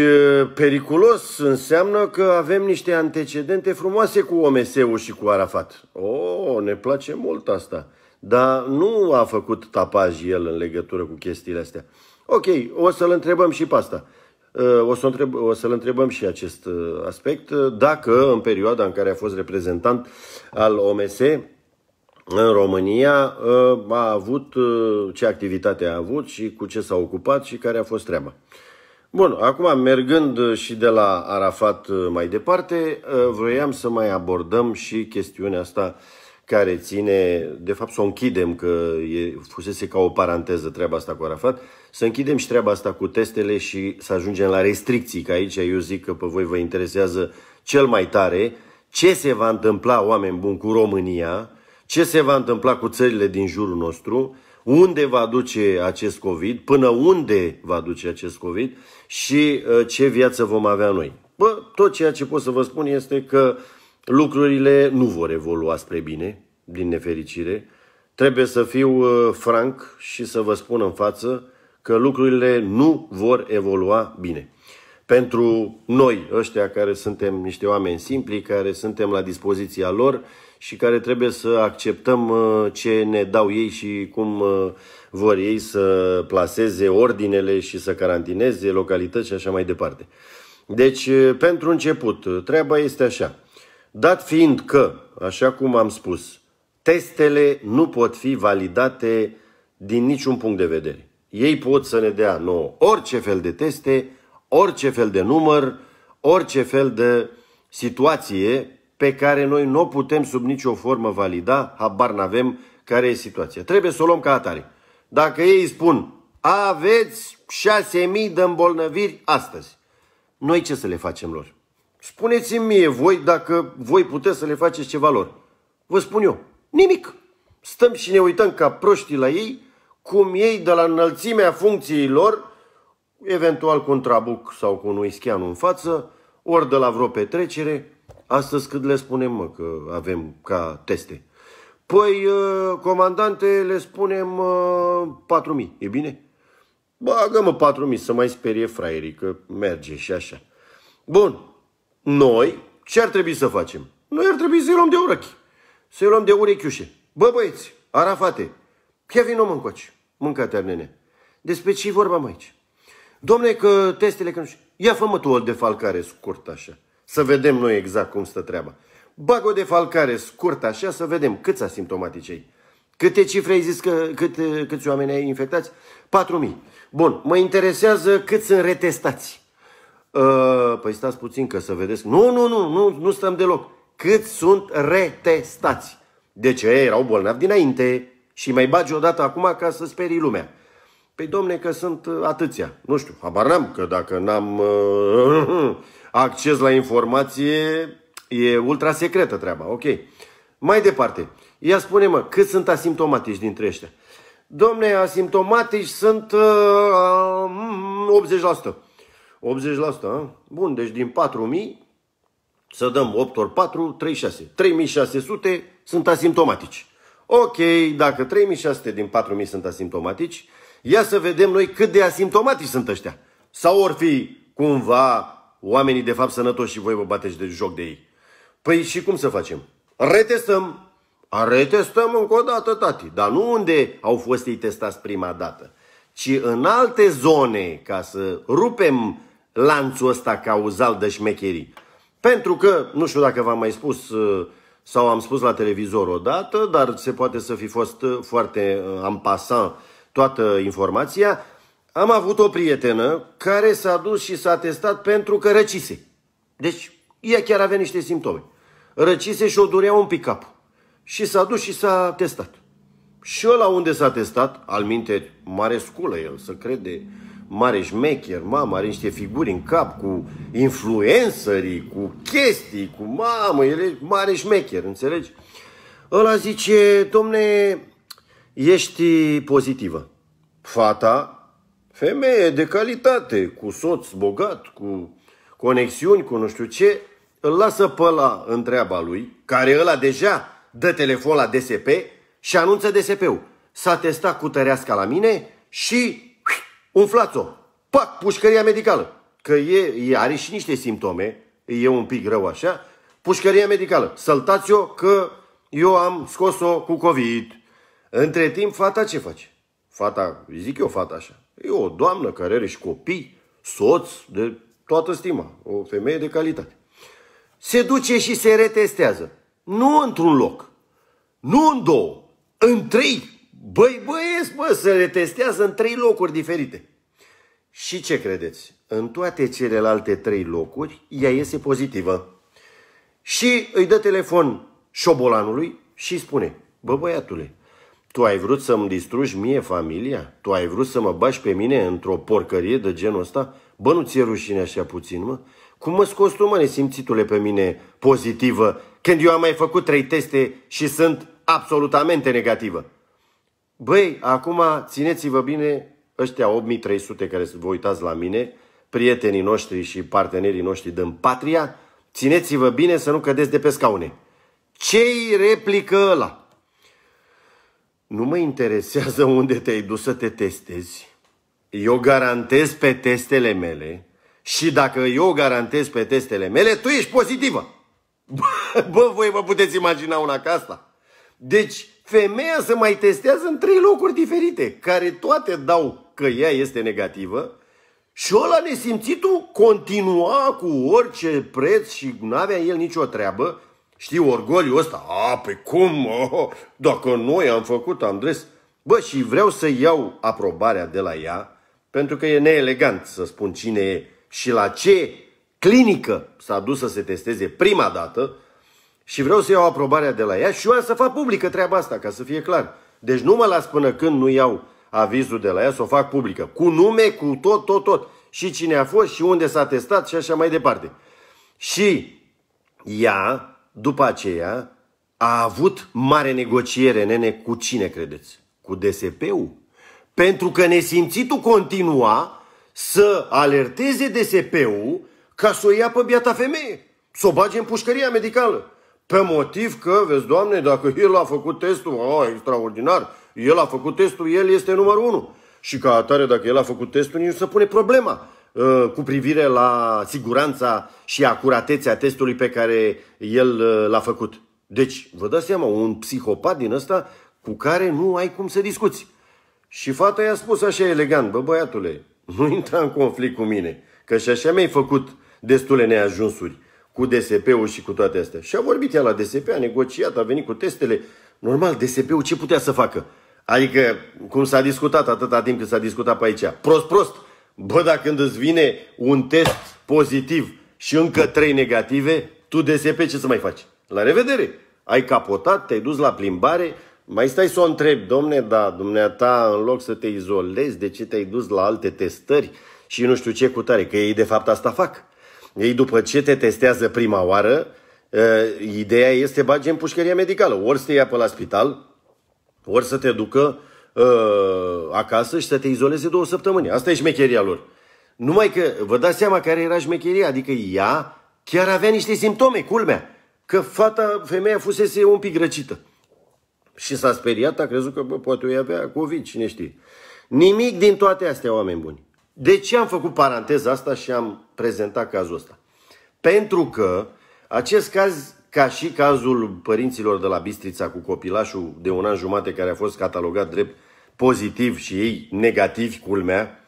periculos înseamnă că avem niște antecedente frumoase cu OMS-ul și cu Arafat. O, oh, ne place mult asta. Dar nu a făcut tapaj el în legătură cu chestiile astea. Ok, o să-l întrebăm și pe asta. Uh, o, să întreb, să-l întrebăm și acest uh, aspect, uh, dacă în perioada în care a fost reprezentant al OMS în România a avut ce activitate a avut și cu ce s-a ocupat și care a fost treaba. Bun, acum mergând și de la Arafat mai departe, vroiam să mai abordăm și chestiunea asta care ține, de fapt să o închidem, că e, fusese ca o paranteză treaba asta cu Arafat, să închidem și treaba asta cu testele și să ajungem la restricții, că aici eu zic că pe voi vă interesează cel mai tare ce se va întâmpla, oameni buni, cu România, ce se va întâmpla cu țările din jurul nostru, unde va duce acest COVID, până unde va duce acest COVID și uh, ce viață vom avea noi. Bă, tot ceea ce pot să vă spun este că lucrurile nu vor evolua spre bine, din nefericire. Trebuie să fiu uh, franc și să vă spun în față că lucrurile nu vor evolua bine. Pentru noi, ăștia care suntem niște oameni simpli, care suntem la dispoziția lor și care trebuie să acceptăm uh, ce ne dau ei și cum uh, vor ei să plaseze ordinele și să carantineze localități și așa mai departe. Deci, uh, pentru început, treaba este așa. Dat fiind că, așa cum am spus, testele nu pot fi validate din niciun punct de vedere. Ei pot să ne dea nou orice fel de teste, orice fel de număr, orice fel de situație pe care noi nu o putem sub nicio formă valida, habar n-avem care e situația. Trebuie să o luăm ca atare. Dacă ei spun, aveți 6.000 de îmbolnăviri astăzi, noi ce să le facem lor? Spuneți-mi mie voi dacă voi puteți să le faceți ceva lor. Vă spun eu, nimic. Stăm și ne uităm ca proștii la ei cum ei de la înălțimea funcțiilor, eventual cu un trabuc sau cu un uischian în față, ori de la vreo petrecere, astăzi cât le spunem, mă, că avem ca teste. Păi, uh, comandante, le spunem 4.000, uh, e bine? Bagă-mă 4.000 să mai sperie fraierii, că merge și așa. Bun, noi ce ar trebui să facem? Noi ar trebui să-i luăm de urechi, să-i luăm de urechiușe. Bă, băieți, arafate, chiar vin om încoace. Mâncă-te, nene. Despre ce vorba mai aici? Domne, că testele că nu știu. Ia fă mă tu o defalcare scurt așa. Să vedem noi exact cum stă treaba. Bag o defalcare scurt așa să vedem câți asimptomatici ai. Câte cifre ai zis că cât, câți oameni ai infectați? 4.000. Bun, mă interesează câți sunt retestați. Uh, păi stați puțin că să vedeți. Nu, nu, nu, nu, nu stăm deloc. Cât sunt retestați? Deci ce erau bolnavi dinainte și mai bagi odată acum ca să sperii lumea. Păi domne că sunt uh, atâția. Nu știu, habar n-am că dacă n-am uh, acces la informație, e ultra secretă treaba, ok. Mai departe, ia spune-mă, cât sunt asimptomatici dintre ăștia? Domne, asimptomatici sunt uh, 80%. 80%, uh? Bun, deci din 4.000 să dăm 8 ori 4, 36. 3600 sunt asimptomatici. Ok, dacă 3600 din 4000 sunt asimptomatici, ia să vedem noi cât de asimptomatici sunt ăștia. Sau or fi cumva oamenii de fapt sănătoși și voi vă bateți de joc de ei. Păi și cum să facem? Retestăm. Retestăm încă o dată, tati. Dar nu unde au fost ei testați prima dată, ci în alte zone ca să rupem lanțul ăsta cauzal de șmecherii. Pentru că, nu știu dacă v-am mai spus, uh, sau am spus la televizor odată, dar se poate să fi fost uh, foarte ampasant uh, toată informația, am avut o prietenă care s-a dus și s-a testat pentru că răcise. Deci, ea chiar avea niște simptome. Răcise și o durea un pic cap Și s-a dus și s-a testat. Și la unde s-a testat, al minte, mare sculă el, să crede mare șmecher, mamă, are niște figuri în cap cu influencerii, cu chestii, cu mamă, el e mare șmecher, înțelegi? Ăla zice, domne, ești pozitivă. Fata, femeie de calitate, cu soț bogat, cu conexiuni, cu nu știu ce, îl lasă pe la întreaba lui, care ăla deja dă telefon la DSP și anunță DSP-ul. S-a testat cu tăreasca la mine și umflați-o, pac, pușcăria medicală. Că e, e, are și niște simptome, e un pic rău așa, pușcăria medicală, săltați-o că eu am scos-o cu COVID. Între timp, fata ce face? Fata, zic eu fata așa, e o doamnă care are și copii, soț, de toată stima, o femeie de calitate. Se duce și se retestează. Nu într-un loc, nu în două, în trei Băi, băieți, bă, să le testează în trei locuri diferite. Și ce credeți? În toate celelalte trei locuri, ea iese pozitivă. Și îi dă telefon șobolanului și spune, bă băiatule, tu ai vrut să-mi distrugi mie familia? Tu ai vrut să mă bași pe mine într-o porcărie de genul ăsta? Bă, nu ți-e rușine așa puțin, mă? Cum mă scos tu, mă, nesimțitule, pe mine pozitivă, când eu am mai făcut trei teste și sunt absolutamente negativă? Băi, acum țineți-vă bine ăștia 8300 care vă uitați la mine, prietenii noștri și partenerii noștri din patria, țineți-vă bine să nu cădeți de pe scaune. Ce-i replică ăla? Nu mă interesează unde te-ai dus să te testezi. Eu garantez pe testele mele și dacă eu garantez pe testele mele, tu ești pozitivă. Bă, voi vă puteți imagina una ca asta? Deci, femeia se mai testează în trei locuri diferite, care toate dau că ea este negativă și ăla nesimțitul continua cu orice preț și nu avea el nicio treabă, știi, orgoliul ăsta, a, pe cum, oh, dacă noi am făcut, am dres, bă, și vreau să iau aprobarea de la ea, pentru că e neelegant să spun cine e și la ce clinică s-a dus să se testeze prima dată, și vreau să iau aprobarea de la ea și eu am să fac publică treaba asta, ca să fie clar. Deci nu mă las până când nu iau avizul de la ea să o fac publică. Cu nume, cu tot, tot, tot. Și cine a fost și unde s-a testat și așa mai departe. Și ea, după aceea, a avut mare negociere, nene, cu cine credeți? Cu DSP-ul. Pentru că nesimțitul continua să alerteze DSP-ul ca să o ia pe biata femeie, să o bage în pușcăria medicală. Pe motiv că, vezi, Doamne, dacă el a făcut testul, oh, extraordinar, el a făcut testul, el este numărul unu. Și ca atare, dacă el a făcut testul, nici nu se pune problema uh, cu privire la siguranța și acuratețea testului pe care el uh, l-a făcut. Deci, vă dați seama, un psihopat din ăsta cu care nu ai cum să discuți. Și fata i-a spus așa elegant, bă băiatule, nu intra în conflict cu mine, că și așa mi-ai făcut destule neajunsuri cu DSP-ul și cu toate astea. Și a vorbit ea la DSP, a negociat, a venit cu testele. Normal, DSP-ul ce putea să facă? Adică, cum s-a discutat atâta timp cât s-a discutat pe aici, prost, prost, bă, dacă când îți vine un test pozitiv și încă trei negative, tu DSP ce să mai faci? La revedere! Ai capotat, te-ai dus la plimbare, mai stai să o întrebi, domne, da, dumneata, în loc să te izolezi, de ce te-ai dus la alte testări și nu știu ce cu tare, că ei de fapt asta fac. Ei, după ce te testează prima oară, ă, ideea este bage în pușcăria medicală. Ori să te ia pe la spital, ori să te ducă ă, acasă și să te izoleze două săptămâni. Asta e șmecheria lor. Numai că vă dați seama care era șmecheria, adică ea chiar avea niște simptome, culmea, că fata, femeia fusese un pic răcită. Și s-a speriat, a crezut că bă, poate o avea COVID, cine știe. Nimic din toate astea, oameni buni. De ce am făcut paranteza asta și am prezentat cazul ăsta? Pentru că acest caz, ca și cazul părinților de la Bistrița cu copilașul de un an jumate care a fost catalogat drept pozitiv și ei negativ, culmea,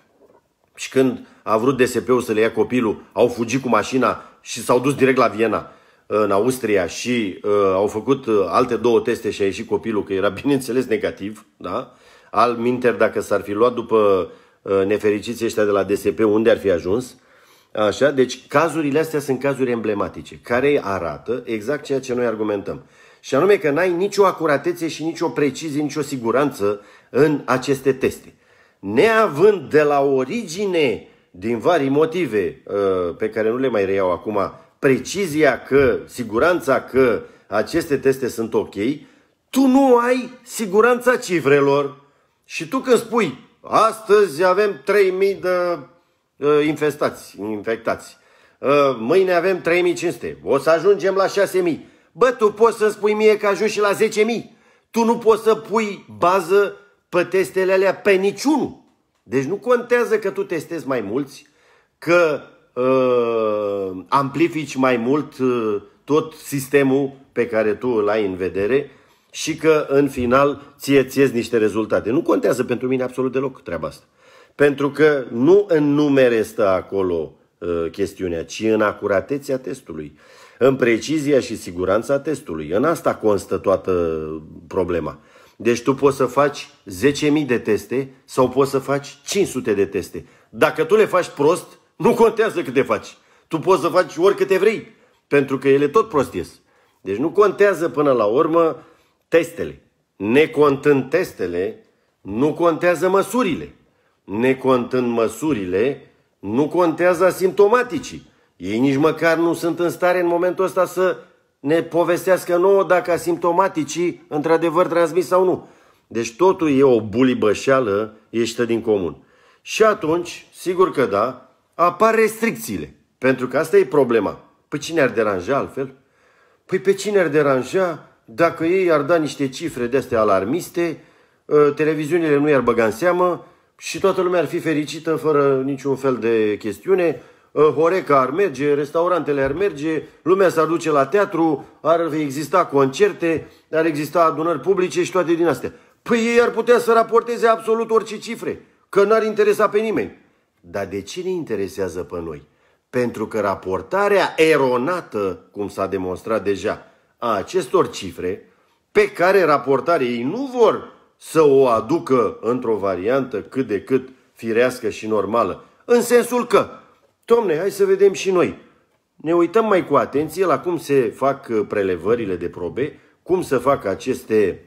și când a vrut DSP-ul să le ia copilul, au fugit cu mașina și s-au dus direct la Viena, în Austria, și uh, au făcut uh, alte două teste și a ieșit copilul, că era bineînțeles negativ, da? Al minter, dacă s-ar fi luat după Uh, nefericiți ăștia de la DSP unde ar fi ajuns. Așa, deci cazurile astea sunt cazuri emblematice, care arată exact ceea ce noi argumentăm. Și anume că n-ai nicio acuratețe și nicio precizie, nicio siguranță în aceste teste. Neavând de la origine, din vari motive uh, pe care nu le mai reiau acum, precizia că, siguranța că aceste teste sunt ok, tu nu ai siguranța cifrelor. Și tu când spui Astăzi avem 3000 de uh, infestați, infectați. Uh, mâine avem 3500. O să ajungem la 6000. Bă, tu poți să-mi spui mie că ajungi și la 10.000. Tu nu poți să pui bază pe testele alea pe niciunul. Deci nu contează că tu testezi mai mulți, că uh, amplifici mai mult uh, tot sistemul pe care tu îl ai în vedere, și că în final ție ți niște rezultate. Nu contează pentru mine absolut deloc treaba asta. Pentru că nu în numere stă acolo uh, chestiunea, ci în acuratețea testului, în precizia și siguranța testului. În asta constă toată problema. Deci tu poți să faci 10.000 de teste sau poți să faci 500 de teste. Dacă tu le faci prost, nu contează câte faci. Tu poți să faci oricâte vrei, pentru că ele tot prost ies. Deci nu contează până la urmă testele. Necontând testele, nu contează măsurile. Necontând măsurile, nu contează asimptomaticii. Ei nici măcar nu sunt în stare în momentul ăsta să ne povestească nouă dacă asimptomaticii într-adevăr transmis sau nu. Deci totul e o bulibășeală ieșită din comun. Și atunci, sigur că da, apar restricțiile. Pentru că asta e problema. Păi cine ar deranja altfel? Păi pe cine ar deranja dacă ei ar da niște cifre de-astea alarmiste, ă, televiziunile nu i-ar băga în seamă și toată lumea ar fi fericită fără niciun fel de chestiune. Ă, Horeca ar merge, restaurantele ar merge, lumea s-ar duce la teatru, ar exista concerte, ar exista adunări publice și toate din astea. Păi ei ar putea să raporteze absolut orice cifre, că n-ar interesa pe nimeni. Dar de ce ne interesează pe noi? Pentru că raportarea eronată, cum s-a demonstrat deja, a acestor cifre pe care raportarea ei nu vor să o aducă într-o variantă cât de cât firească și normală. În sensul că, domne, hai să vedem și noi. Ne uităm mai cu atenție la cum se fac uh, prelevările de probe, cum se fac aceste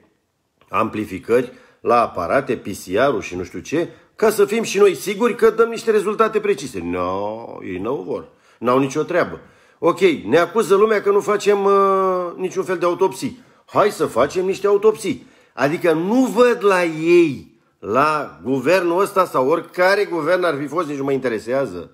amplificări la aparate, PCR-ul și nu știu ce, ca să fim și noi siguri că dăm niște rezultate precise. Nu, no, ei nu vor. N-au nicio treabă. Ok, ne acuză lumea că nu facem uh, niciun fel de autopsii. Hai să facem niște autopsii. Adică nu văd la ei, la guvernul ăsta sau oricare guvern ar fi fost, nici nu mă interesează.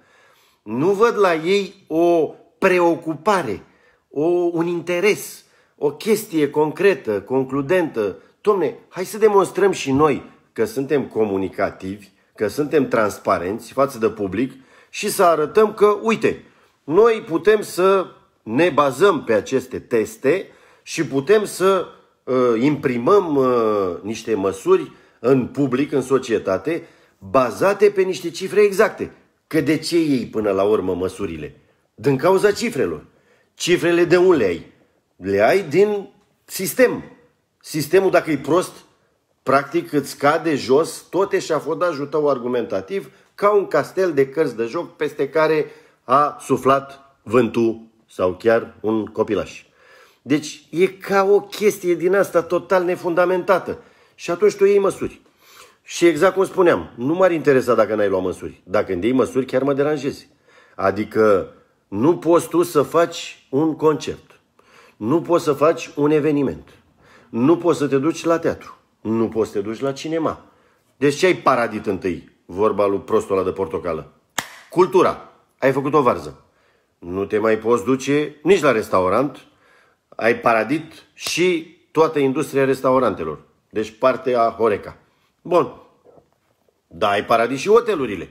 Nu văd la ei o preocupare, o, un interes, o chestie concretă, concludentă. Domne, hai să demonstrăm și noi că suntem comunicativi, că suntem transparenți față de public și să arătăm că, uite, noi putem să ne bazăm pe aceste teste și putem să uh, imprimăm uh, niște măsuri în public, în societate, bazate pe niște cifre exacte. Că de ce ei, până la urmă măsurile? Din cauza cifrelor. Cifrele de unde le ai? Le ai din sistem. Sistemul, dacă e prost, practic îți cade jos tot eșafodajul tău argumentativ ca un castel de cărți de joc peste care a suflat vântul sau chiar un copilaș. Deci e ca o chestie din asta total nefundamentată. Și atunci tu iei măsuri. Și exact cum spuneam, nu m-ar interesa dacă n-ai luat măsuri. Dacă îmi iei măsuri, chiar mă deranjezi. Adică nu poți tu să faci un concert. Nu poți să faci un eveniment. Nu poți să te duci la teatru. Nu poți să te duci la cinema. Deci ce ai paradit întâi? Vorba lui prostul ăla de portocală. Cultura ai făcut o varză. Nu te mai poți duce nici la restaurant, ai paradit și toată industria restaurantelor. Deci partea Horeca. Bun. Da, ai paradit și hotelurile.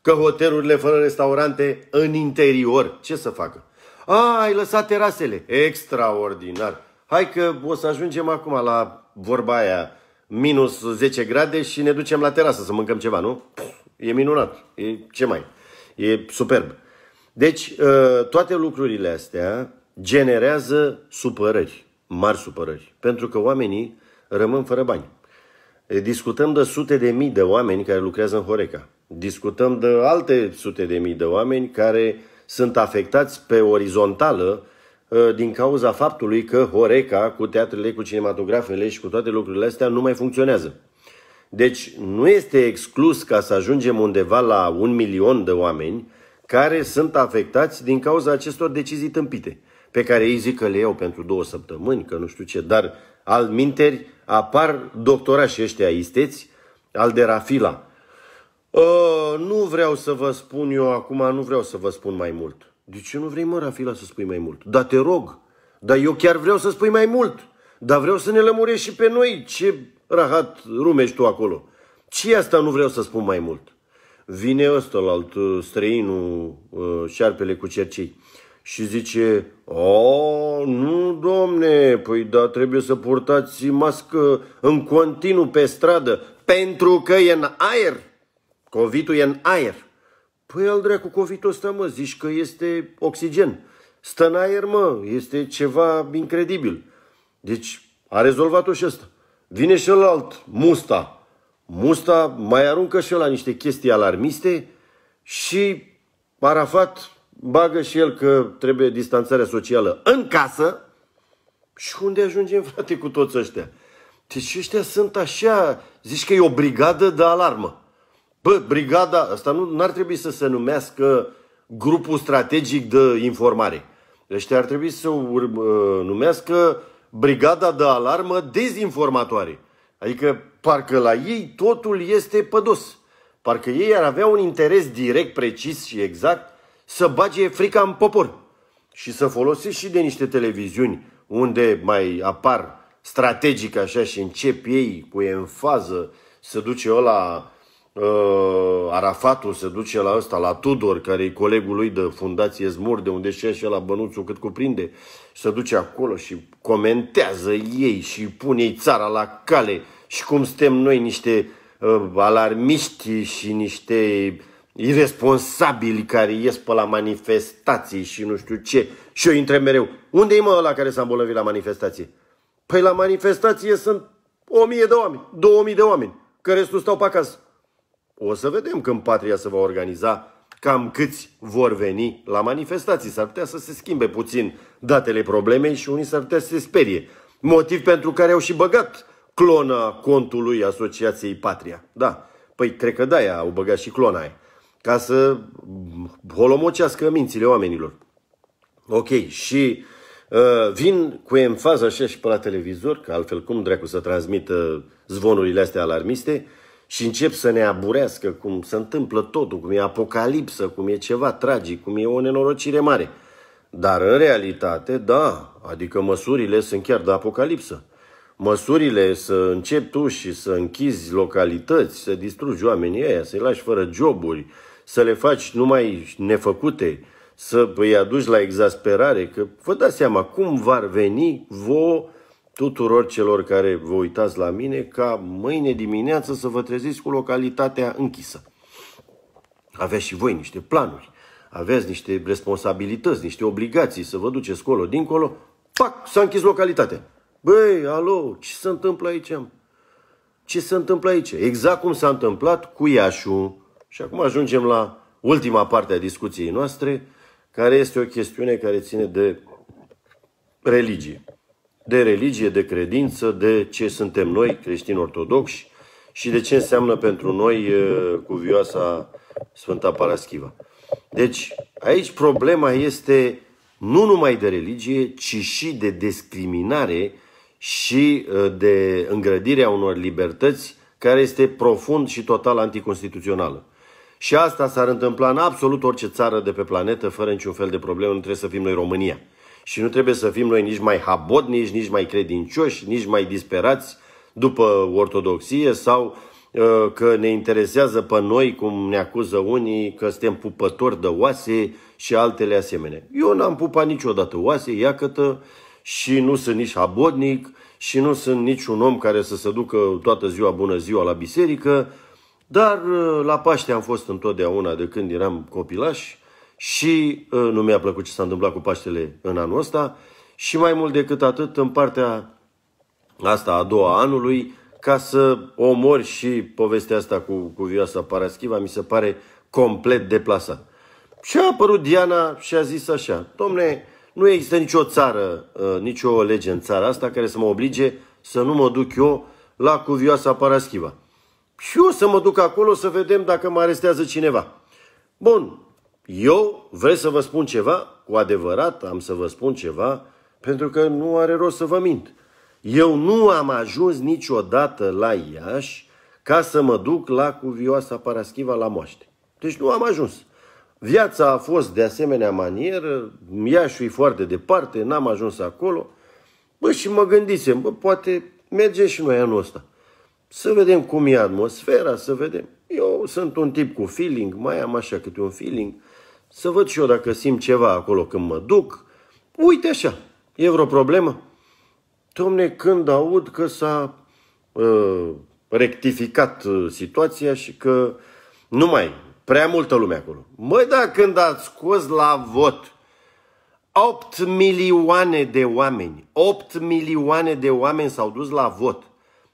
Că hotelurile fără restaurante în interior, ce să facă? A, ah, ai lăsat terasele. Extraordinar. Hai că o să ajungem acum la vorba aia minus 10 grade și ne ducem la terasă să mâncăm ceva, nu? Puh, e minunat. E, ce mai? E superb. Deci, uh, toate lucrurile astea generează supărări, mari supărări, pentru că oamenii rămân fără bani. Discutăm de sute de mii de oameni care lucrează în Horeca. Discutăm de alte sute de mii de oameni care sunt afectați pe orizontală uh, din cauza faptului că Horeca cu teatrele, cu cinematografele și cu toate lucrurile astea nu mai funcționează. Deci nu este exclus ca să ajungem undeva la un milion de oameni care sunt afectați din cauza acestor decizii tâmpite, pe care ei zic că le iau pentru două săptămâni, că nu știu ce, dar al minteri apar doctorașii ăștia isteți, al de Rafila. Uh, nu vreau să vă spun eu acum, nu vreau să vă spun mai mult. De ce nu vrei, mă, Rafila, să spui mai mult? Da, te rog, dar eu chiar vreau să spui mai mult. Dar vreau să ne lămurești și pe noi ce rahat rumești tu acolo. ce asta nu vreau să spun mai mult. Vine ăsta la alt ă, străinul, ă, șarpele cu cercei, și zice, o, nu domne, păi da, trebuie să purtați mască în continuu pe stradă, pentru că e în aer. Covitul e în aer. Păi al cu covitul ăsta, mă, zici că este oxigen. Stă în aer, mă, este ceva incredibil. Deci a rezolvat-o și ăsta. Vine și alt Musta. Musta mai aruncă și la niște chestii alarmiste și Arafat bagă și el că trebuie distanțarea socială în casă și unde ajungem, frate, cu toți ăștia? Deci ăștia sunt așa, zici că e o brigadă de alarmă. Bă, brigada, asta nu ar trebui să se numească grupul strategic de informare. Ăștia ar trebui să se uh, numească brigada de alarmă dezinformatoare. Adică parcă la ei totul este pădos. Parcă ei ar avea un interes direct, precis și exact să bage frica în popor și să folosesc și de niște televiziuni unde mai apar strategic așa și încep ei cu enfază să duce ăla Uh, Arafatul se duce la ăsta, la Tudor, care e colegul lui de fundație Zmur, de unde și așa la bănuțul cât cuprinde, se duce acolo și comentează ei și pune țara la cale și cum suntem noi niște uh, alarmiști și niște irresponsabili care ies pe la manifestații și nu știu ce. Și eu intre mereu. Unde e mă ăla care s-a îmbolnăvit la manifestație? Păi la manifestație sunt o mie de oameni, două mii de oameni, că restul stau pe acasă. O să vedem când patria se va organiza, cam câți vor veni la manifestații. S-ar putea să se schimbe puțin datele problemei și unii s-ar putea să se sperie. Motiv pentru care au și băgat clona contului Asociației Patria. Da, păi cred că de-aia au băgat și clona aia. Ca să holomocească mințile oamenilor. Ok, și uh, vin cu enfază așa și pe la televizor, că altfel cum dracu să transmită zvonurile astea alarmiste, uh, și încep să ne aburească cum se întâmplă totul, cum e apocalipsă, cum e ceva tragic, cum e o nenorocire mare. Dar în realitate, da, adică măsurile sunt chiar de apocalipsă. Măsurile să începi tu și să închizi localități, să distrugi oamenii ăia, să-i lași fără joburi, să le faci numai nefăcute, să îi aduci la exasperare, că vă dați seama cum v-ar veni vouă tuturor celor care vă uitați la mine ca mâine dimineață să vă treziți cu localitatea închisă. Aveți și voi niște planuri, aveți niște responsabilități, niște obligații să vă duceți colo, dincolo, pac, s-a închis localitatea. Băi, alo, ce se întâmplă aici? Ce se întâmplă aici? Exact cum s-a întâmplat cu Iașu. Și acum ajungem la ultima parte a discuției noastre, care este o chestiune care ține de religie de religie, de credință, de ce suntem noi, creștini ortodoxi, și de ce înseamnă pentru noi cuvioasa Sfânta Paraschiva. Deci, aici problema este nu numai de religie, ci și de discriminare și de îngrădirea unor libertăți care este profund și total anticonstituțională. Și asta s-ar întâmpla în absolut orice țară de pe planetă, fără niciun fel de problemă, nu trebuie să fim noi România. Și nu trebuie să fim noi nici mai habotnici, nici mai credincioși, nici mai disperați după ortodoxie sau uh, că ne interesează pe noi, cum ne acuză unii, că suntem pupători de oase și altele asemenea. Eu n-am pupat niciodată oase, iacătă, și nu sunt nici abodnic și nu sunt nici un om care să se ducă toată ziua bună ziua la biserică, dar uh, la Paște am fost întotdeauna de când eram copilași și uh, nu mi-a plăcut ce s-a întâmplat cu Paștele în anul ăsta și mai mult decât atât în partea asta a doua anului ca să omori și povestea asta cu, cu Vioasa Paraschiva mi se pare complet deplasat. Și a apărut Diana și a zis așa, domne, nu există nicio țară, uh, nicio lege în țara asta care să mă oblige să nu mă duc eu la cuvioasa Paraschiva. Și eu să mă duc acolo să vedem dacă mă arestează cineva. Bun, eu vreți să vă spun ceva? Cu adevărat am să vă spun ceva, pentru că nu are rost să vă mint. Eu nu am ajuns niciodată la Iași ca să mă duc la cuvioasa Paraschiva la moaște. Deci nu am ajuns. Viața a fost de asemenea manieră, Iașul e foarte departe, n-am ajuns acolo. Bă, și mă gândisem, bă, poate merge și noi anul ăsta. Să vedem cum e atmosfera, să vedem. Eu sunt un tip cu feeling, mai am așa câte un feeling. Să văd și eu dacă simt ceva acolo când mă duc. Uite așa, e vreo problemă? Domne, când aud că s-a uh, rectificat uh, situația și că nu mai prea multă lume acolo. Măi, da, când ați scos la vot 8 milioane de oameni, 8 milioane de oameni s-au dus la vot,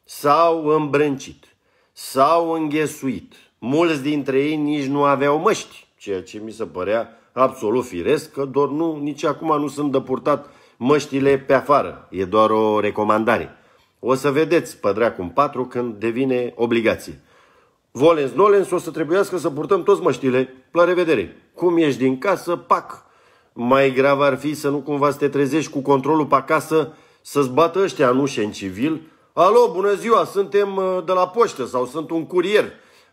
s-au îmbrâncit, s-au înghesuit, mulți dintre ei nici nu aveau măști ceea ce mi se părea absolut firesc, că doar nu, nici acum nu sunt depurtat măștile pe afară. E doar o recomandare. O să vedeți pe dracu în patru când devine obligație. Volens, nolens, o să trebuiască să purtăm toți măștile. La revedere! Cum ieși din casă, pac! Mai grav ar fi să nu cumva să te trezești cu controlul pe acasă, să-ți bată ăștia în în civil. Alo, bună ziua, suntem uh, de la poștă sau sunt un curier.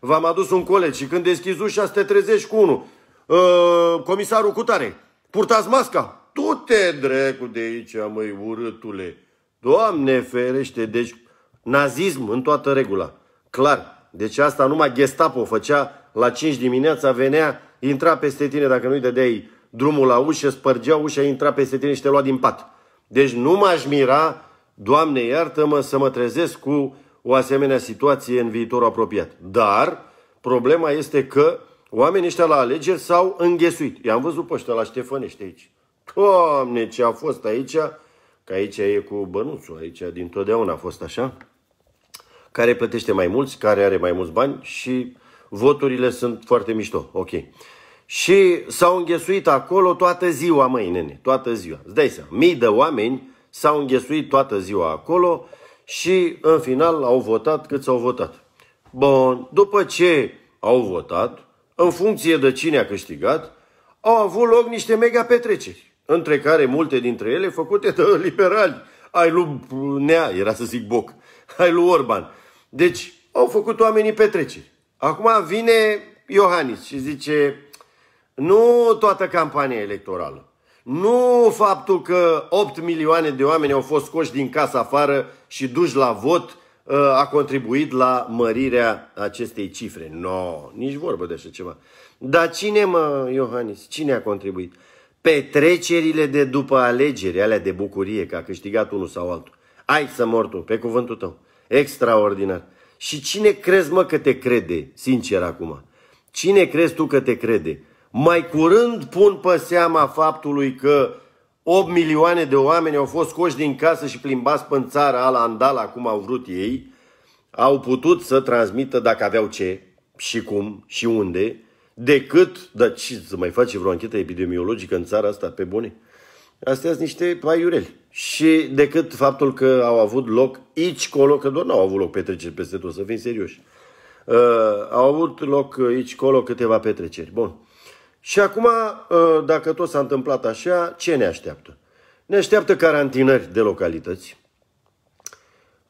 V-am adus un coleg și când deschizi ușa să te trezești cu unul. Uh, comisarul Cutare, purtați masca? Tu te dracu de aici, măi, urâtule. Doamne ferește, deci nazism în toată regula. Clar, deci asta numai Gestapo făcea la 5 dimineața, venea, intra peste tine dacă nu-i dădeai drumul la ușă, spărgea ușa, intra peste tine și te lua din pat. Deci nu m-aș mira, Doamne iartă-mă, să mă trezesc cu o asemenea situație în viitor apropiat. Dar problema este că oamenii ăștia la alegeri s-au înghesuit. I-am văzut pe ăștia la Ștefănești aici. Doamne, ce a fost aici, că aici e cu bănuțul, aici dintotdeauna a fost așa, care plătește mai mulți, care are mai mulți bani și voturile sunt foarte mișto, ok. Și s-au înghesuit acolo toată ziua, măi, nene, toată ziua. Îți dai seama, mii de oameni s-au înghesuit toată ziua acolo, și în final au votat cât au votat. Bun, după ce au votat, în funcție de cine a câștigat, au avut loc niște mega petreceri, între care multe dintre ele făcute de liberali. Ai lui Nea, era să zic Boc, ai lui Orban. Deci au făcut oamenii petreceri. Acum vine Iohannis și zice, nu toată campania electorală, nu faptul că 8 milioane de oameni au fost scoși din casa afară și duși la vot uh, a contribuit la mărirea acestei cifre. No, nici vorbă de așa ceva. Dar cine, mă, Iohannis, cine a contribuit? Petrecerile de după alegeri, alea de bucurie, că a câștigat unul sau altul. Ai să mor tu, pe cuvântul tău. Extraordinar. Și cine crezi, mă, că te crede, sincer acum? Cine crezi tu că te crede? mai curând pun pe seama faptului că 8 milioane de oameni au fost scoși din casă și plimbați pe țara ala andala cum au vrut ei, au putut să transmită dacă aveau ce și cum și unde, decât, dar ce să mai face vreo anchetă epidemiologică în țara asta, pe bune? Astea sunt niște paiureli. Și decât faptul că au avut loc aici colo, că doar nu au avut loc petreceri peste tot, să fim serioși. Uh, au avut loc aici colo câteva petreceri. Bun. Și acum, ă, dacă tot s-a întâmplat așa, ce ne așteaptă? Ne așteaptă carantinări de localități.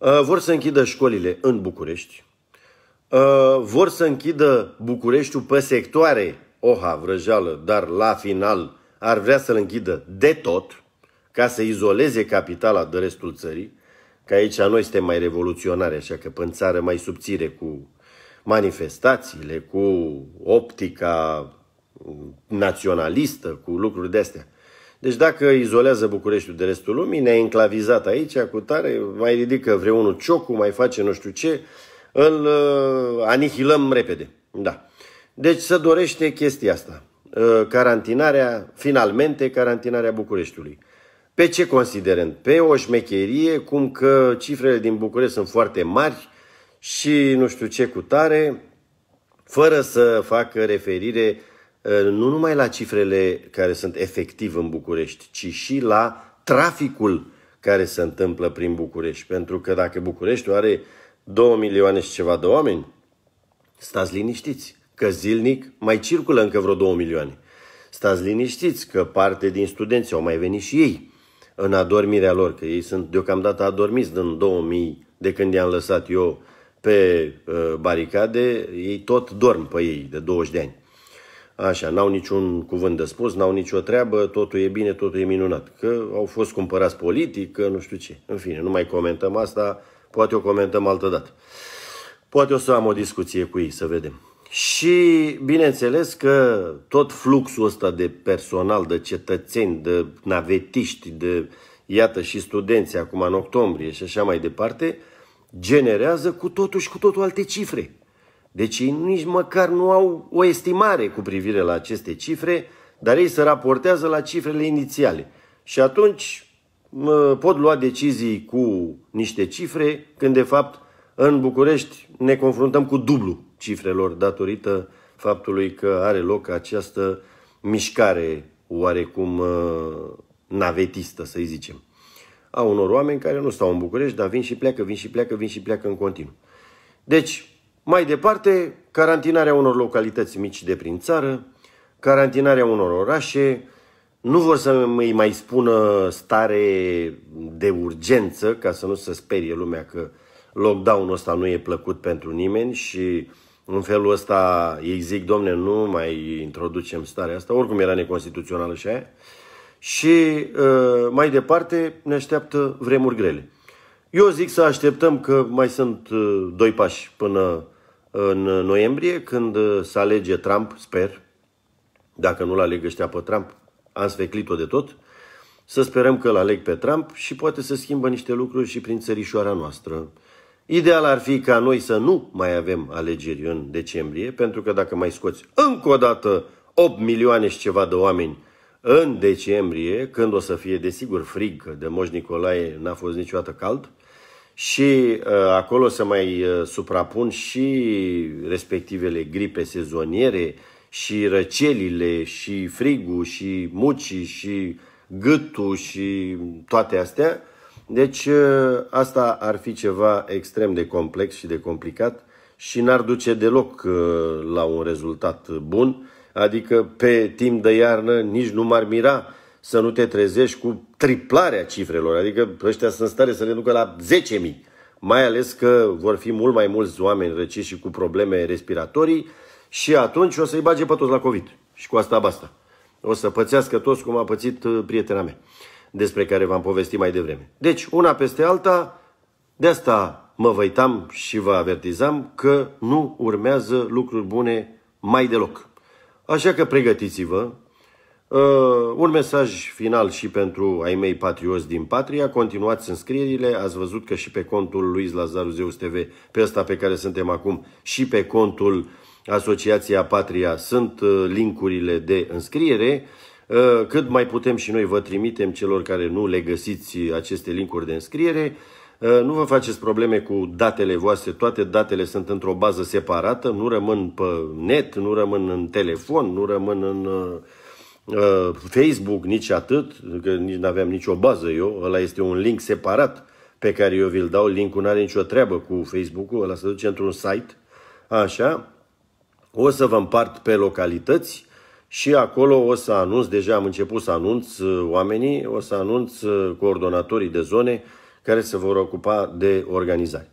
Ă, vor să închidă școlile în București. Ă, vor să închidă Bucureștiul pe sectoare, oha, vrăjeală, dar la final ar vrea să-l închidă de tot, ca să izoleze capitala de restul țării, că aici noi suntem mai revoluționari, așa că în țară mai subțire cu manifestațiile, cu optica naționalistă, cu lucruri de astea. Deci dacă izolează Bucureștiul de restul lumii, ne-a enclavizat aici cu tare, mai ridică vreunul ciocu, mai face nu știu ce, îl uh, anihilăm repede. Da. Deci se dorește chestia asta. Uh, carantinarea, finalmente, carantinarea Bucureștiului. Pe ce considerent? Pe o șmecherie, cum că cifrele din București sunt foarte mari și nu știu ce cu tare, fără să facă referire uh, Ă, nu numai la cifrele care sunt efectiv în București, ci și la traficul care se întâmplă prin București. Pentru că dacă București are 2 milioane și ceva de oameni, stați liniștiți că zilnic mai circulă încă vreo 2 milioane. Stați liniștiți că parte din studenți au mai venit și ei în adormirea lor, că ei sunt deocamdată adormiți din 2000, de când i-am lăsat eu pe ă, baricade, ei tot dorm pe ei de 20 de ani. Așa, n-au niciun cuvânt de spus, n-au nicio treabă, totul e bine, totul e minunat. Că au fost cumpărați politic, că nu știu ce. În fine, nu mai comentăm asta, poate o comentăm altă dată. Poate o să am o discuție cu ei, să vedem. Și bineînțeles că tot fluxul ăsta de personal, de cetățeni, de navetiști, de iată și studenți acum în octombrie și așa mai departe, generează cu totul și cu totul alte cifre. Deci ei nici măcar nu au o estimare cu privire la aceste cifre, dar ei se raportează la cifrele inițiale. Și atunci pot lua decizii cu niște cifre, când de fapt în București ne confruntăm cu dublu cifrelor datorită faptului că are loc această mișcare oarecum navetistă, să zicem. A unor oameni care nu stau în București, dar vin și pleacă, vin și pleacă, vin și pleacă în continuu. Deci, mai departe, carantinarea unor localități mici de prin țară, carantinarea unor orașe, nu vor să îi mai spună stare de urgență, ca să nu se sperie lumea că lockdown-ul ăsta nu e plăcut pentru nimeni și în felul ăsta ei zic, domne, nu mai introducem starea asta, oricum era neconstituțională și aia. Și uh, mai departe ne așteaptă vremuri grele. Eu zic să așteptăm că mai sunt uh, doi pași până în noiembrie, când uh, se alege Trump, sper, dacă nu-l aleg ăștia pe Trump, am sfeclit-o de tot, să sperăm că îl aleg pe Trump și poate să schimbă niște lucruri și prin țărișoara noastră. Ideal ar fi ca noi să nu mai avem alegeri în decembrie, pentru că dacă mai scoți încă o dată 8 milioane și ceva de oameni în decembrie, când o să fie desigur frig, că de Moș Nicolae n-a fost niciodată cald, uh, și uh, acolo să mai uh, suprapun și respectivele gripe sezoniere și răcelile și frigul și mucii și gâtul și toate astea. Deci uh, asta ar fi ceva extrem de complex și de complicat și n-ar duce deloc la un rezultat bun. Adică pe timp de iarnă nici nu m-ar mira să nu te trezești cu triplarea cifrelor, adică ăștia sunt stare să le ducă la 10.000, mai ales că vor fi mult mai mulți oameni răciți și cu probleme respiratorii și atunci o să-i bage pe toți la COVID și cu asta basta. O să pățească toți cum a pățit uh, prietena mea, despre care v-am povestit mai devreme. Deci, una peste alta, de asta mă văitam și vă avertizam că nu urmează lucruri bune mai deloc. Așa că pregătiți-vă, Uh, un mesaj final și pentru ai mei patrioți din patria. Continuați înscrierile. Ați văzut că și pe contul lui Lazaru Zeus TV, pe ăsta pe care suntem acum, și pe contul Asociația Patria sunt uh, linkurile de înscriere. Uh, cât mai putem și noi vă trimitem celor care nu le găsiți aceste linkuri de înscriere. Uh, nu vă faceți probleme cu datele voastre, toate datele sunt într-o bază separată, nu rămân pe net, nu rămân în telefon, nu rămân în Uh, Facebook, nici atât, că nici nu aveam nicio bază eu, ăla este un link separat pe care eu vi-l dau, linkul nu are nicio treabă cu Facebook-ul, ăla se duce într-un site, așa, o să vă împart pe localități și acolo o să anunț, deja am început să anunț uh, oamenii, o să anunț uh, coordonatorii de zone care se vor ocupa de organizare.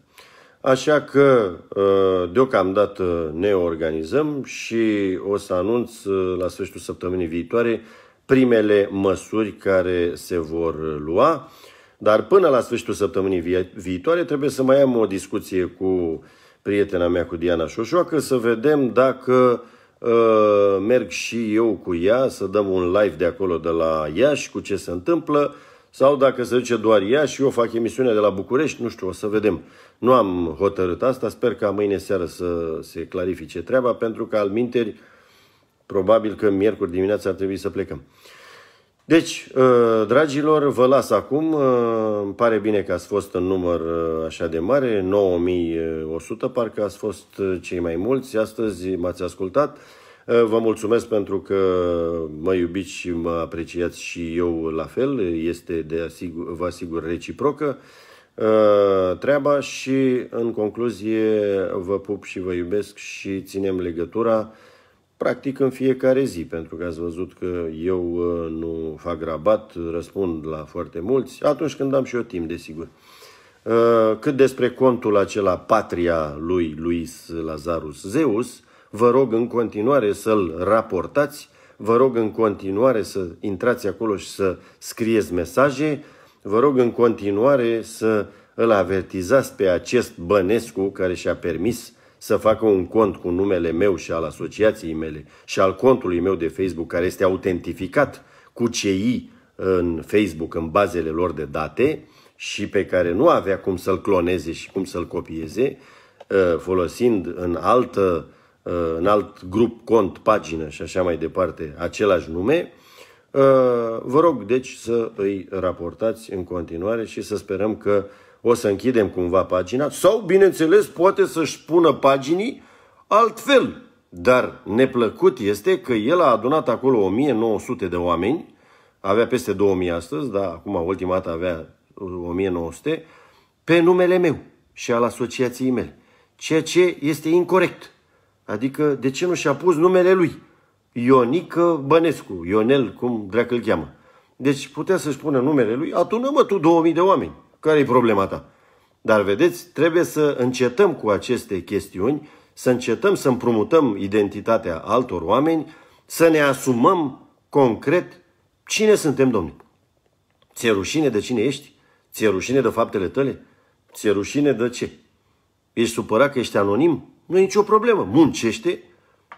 Așa că ă, deocamdată ne organizăm și o să anunț ă, la sfârșitul săptămânii viitoare primele măsuri care se vor lua. Dar până la sfârșitul săptămânii viitoare trebuie să mai am o discuție cu prietena mea, cu Diana Șoșoacă, să vedem dacă ă, merg și eu cu ea, să dăm un live de acolo de la Iași cu ce se întâmplă, sau dacă se duce doar ea și eu fac emisiunea de la București, nu știu, o să vedem. Nu am hotărât asta, sper ca mâine seară să se clarifice treaba, pentru că al minteri, probabil că miercuri dimineața ar trebui să plecăm. Deci, uh, dragilor, vă las acum. Uh, îmi pare bine că ați fost în număr uh, așa de mare, 9100, parcă ați fost cei mai mulți. Astăzi m-ați ascultat. Vă mulțumesc pentru că mă iubiți și mă apreciați și eu la fel. Este, de asigur, vă asigur, reciprocă. Ă, treaba și în concluzie vă pup și vă iubesc și ținem legătura practic în fiecare zi, pentru că ați văzut că eu ă, nu fac rabat, răspund la foarte mulți, atunci când am și eu timp, desigur. Ă, cât despre contul acela Patria lui Luis Lazarus Zeus, vă rog în continuare să-l raportați, vă rog în continuare să intrați acolo și să scrieți mesaje, Vă rog în continuare să îl avertizați pe acest Bănescu care și-a permis să facă un cont cu numele meu și al asociației mele și al contului meu de Facebook care este autentificat cu CI în Facebook, în bazele lor de date și pe care nu avea cum să-l cloneze și cum să-l copieze, ă, folosind în, altă, ă, în alt grup, cont, pagină și așa mai departe același nume, Uh, vă rog, deci, să îi raportați în continuare și să sperăm că o să închidem cumva pagina sau, bineînțeles, poate să-și pună paginii altfel. Dar neplăcut este că el a adunat acolo 1900 de oameni, avea peste 2000 astăzi, dar acum ultima dată avea 1900, pe numele meu și al asociației mele. Ceea ce este incorrect. Adică de ce nu și-a pus numele lui? Ionică Bănescu, Ionel, cum dracă îl cheamă. Deci putea să-și pună numele lui, atună mă tu 2000 de oameni. care e problema ta? Dar vedeți, trebuie să încetăm cu aceste chestiuni, să încetăm să împrumutăm identitatea altor oameni, să ne asumăm concret cine suntem, domnule. Ți-e rușine de cine ești? Ți-e rușine de faptele tale? Ți-e rușine de ce? Ești supărat că ești anonim? Nu e nicio problemă. Muncește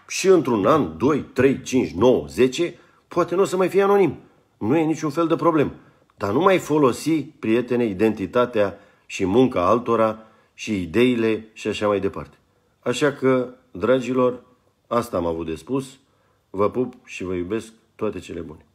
și într-un an, 2, 3, 5, 9, 10, poate nu o să mai fie anonim. Nu e niciun fel de problem. Dar nu mai folosi, prietene, identitatea și munca altora și ideile și așa mai departe. Așa că, dragilor, asta am avut de spus. Vă pup și vă iubesc toate cele bune.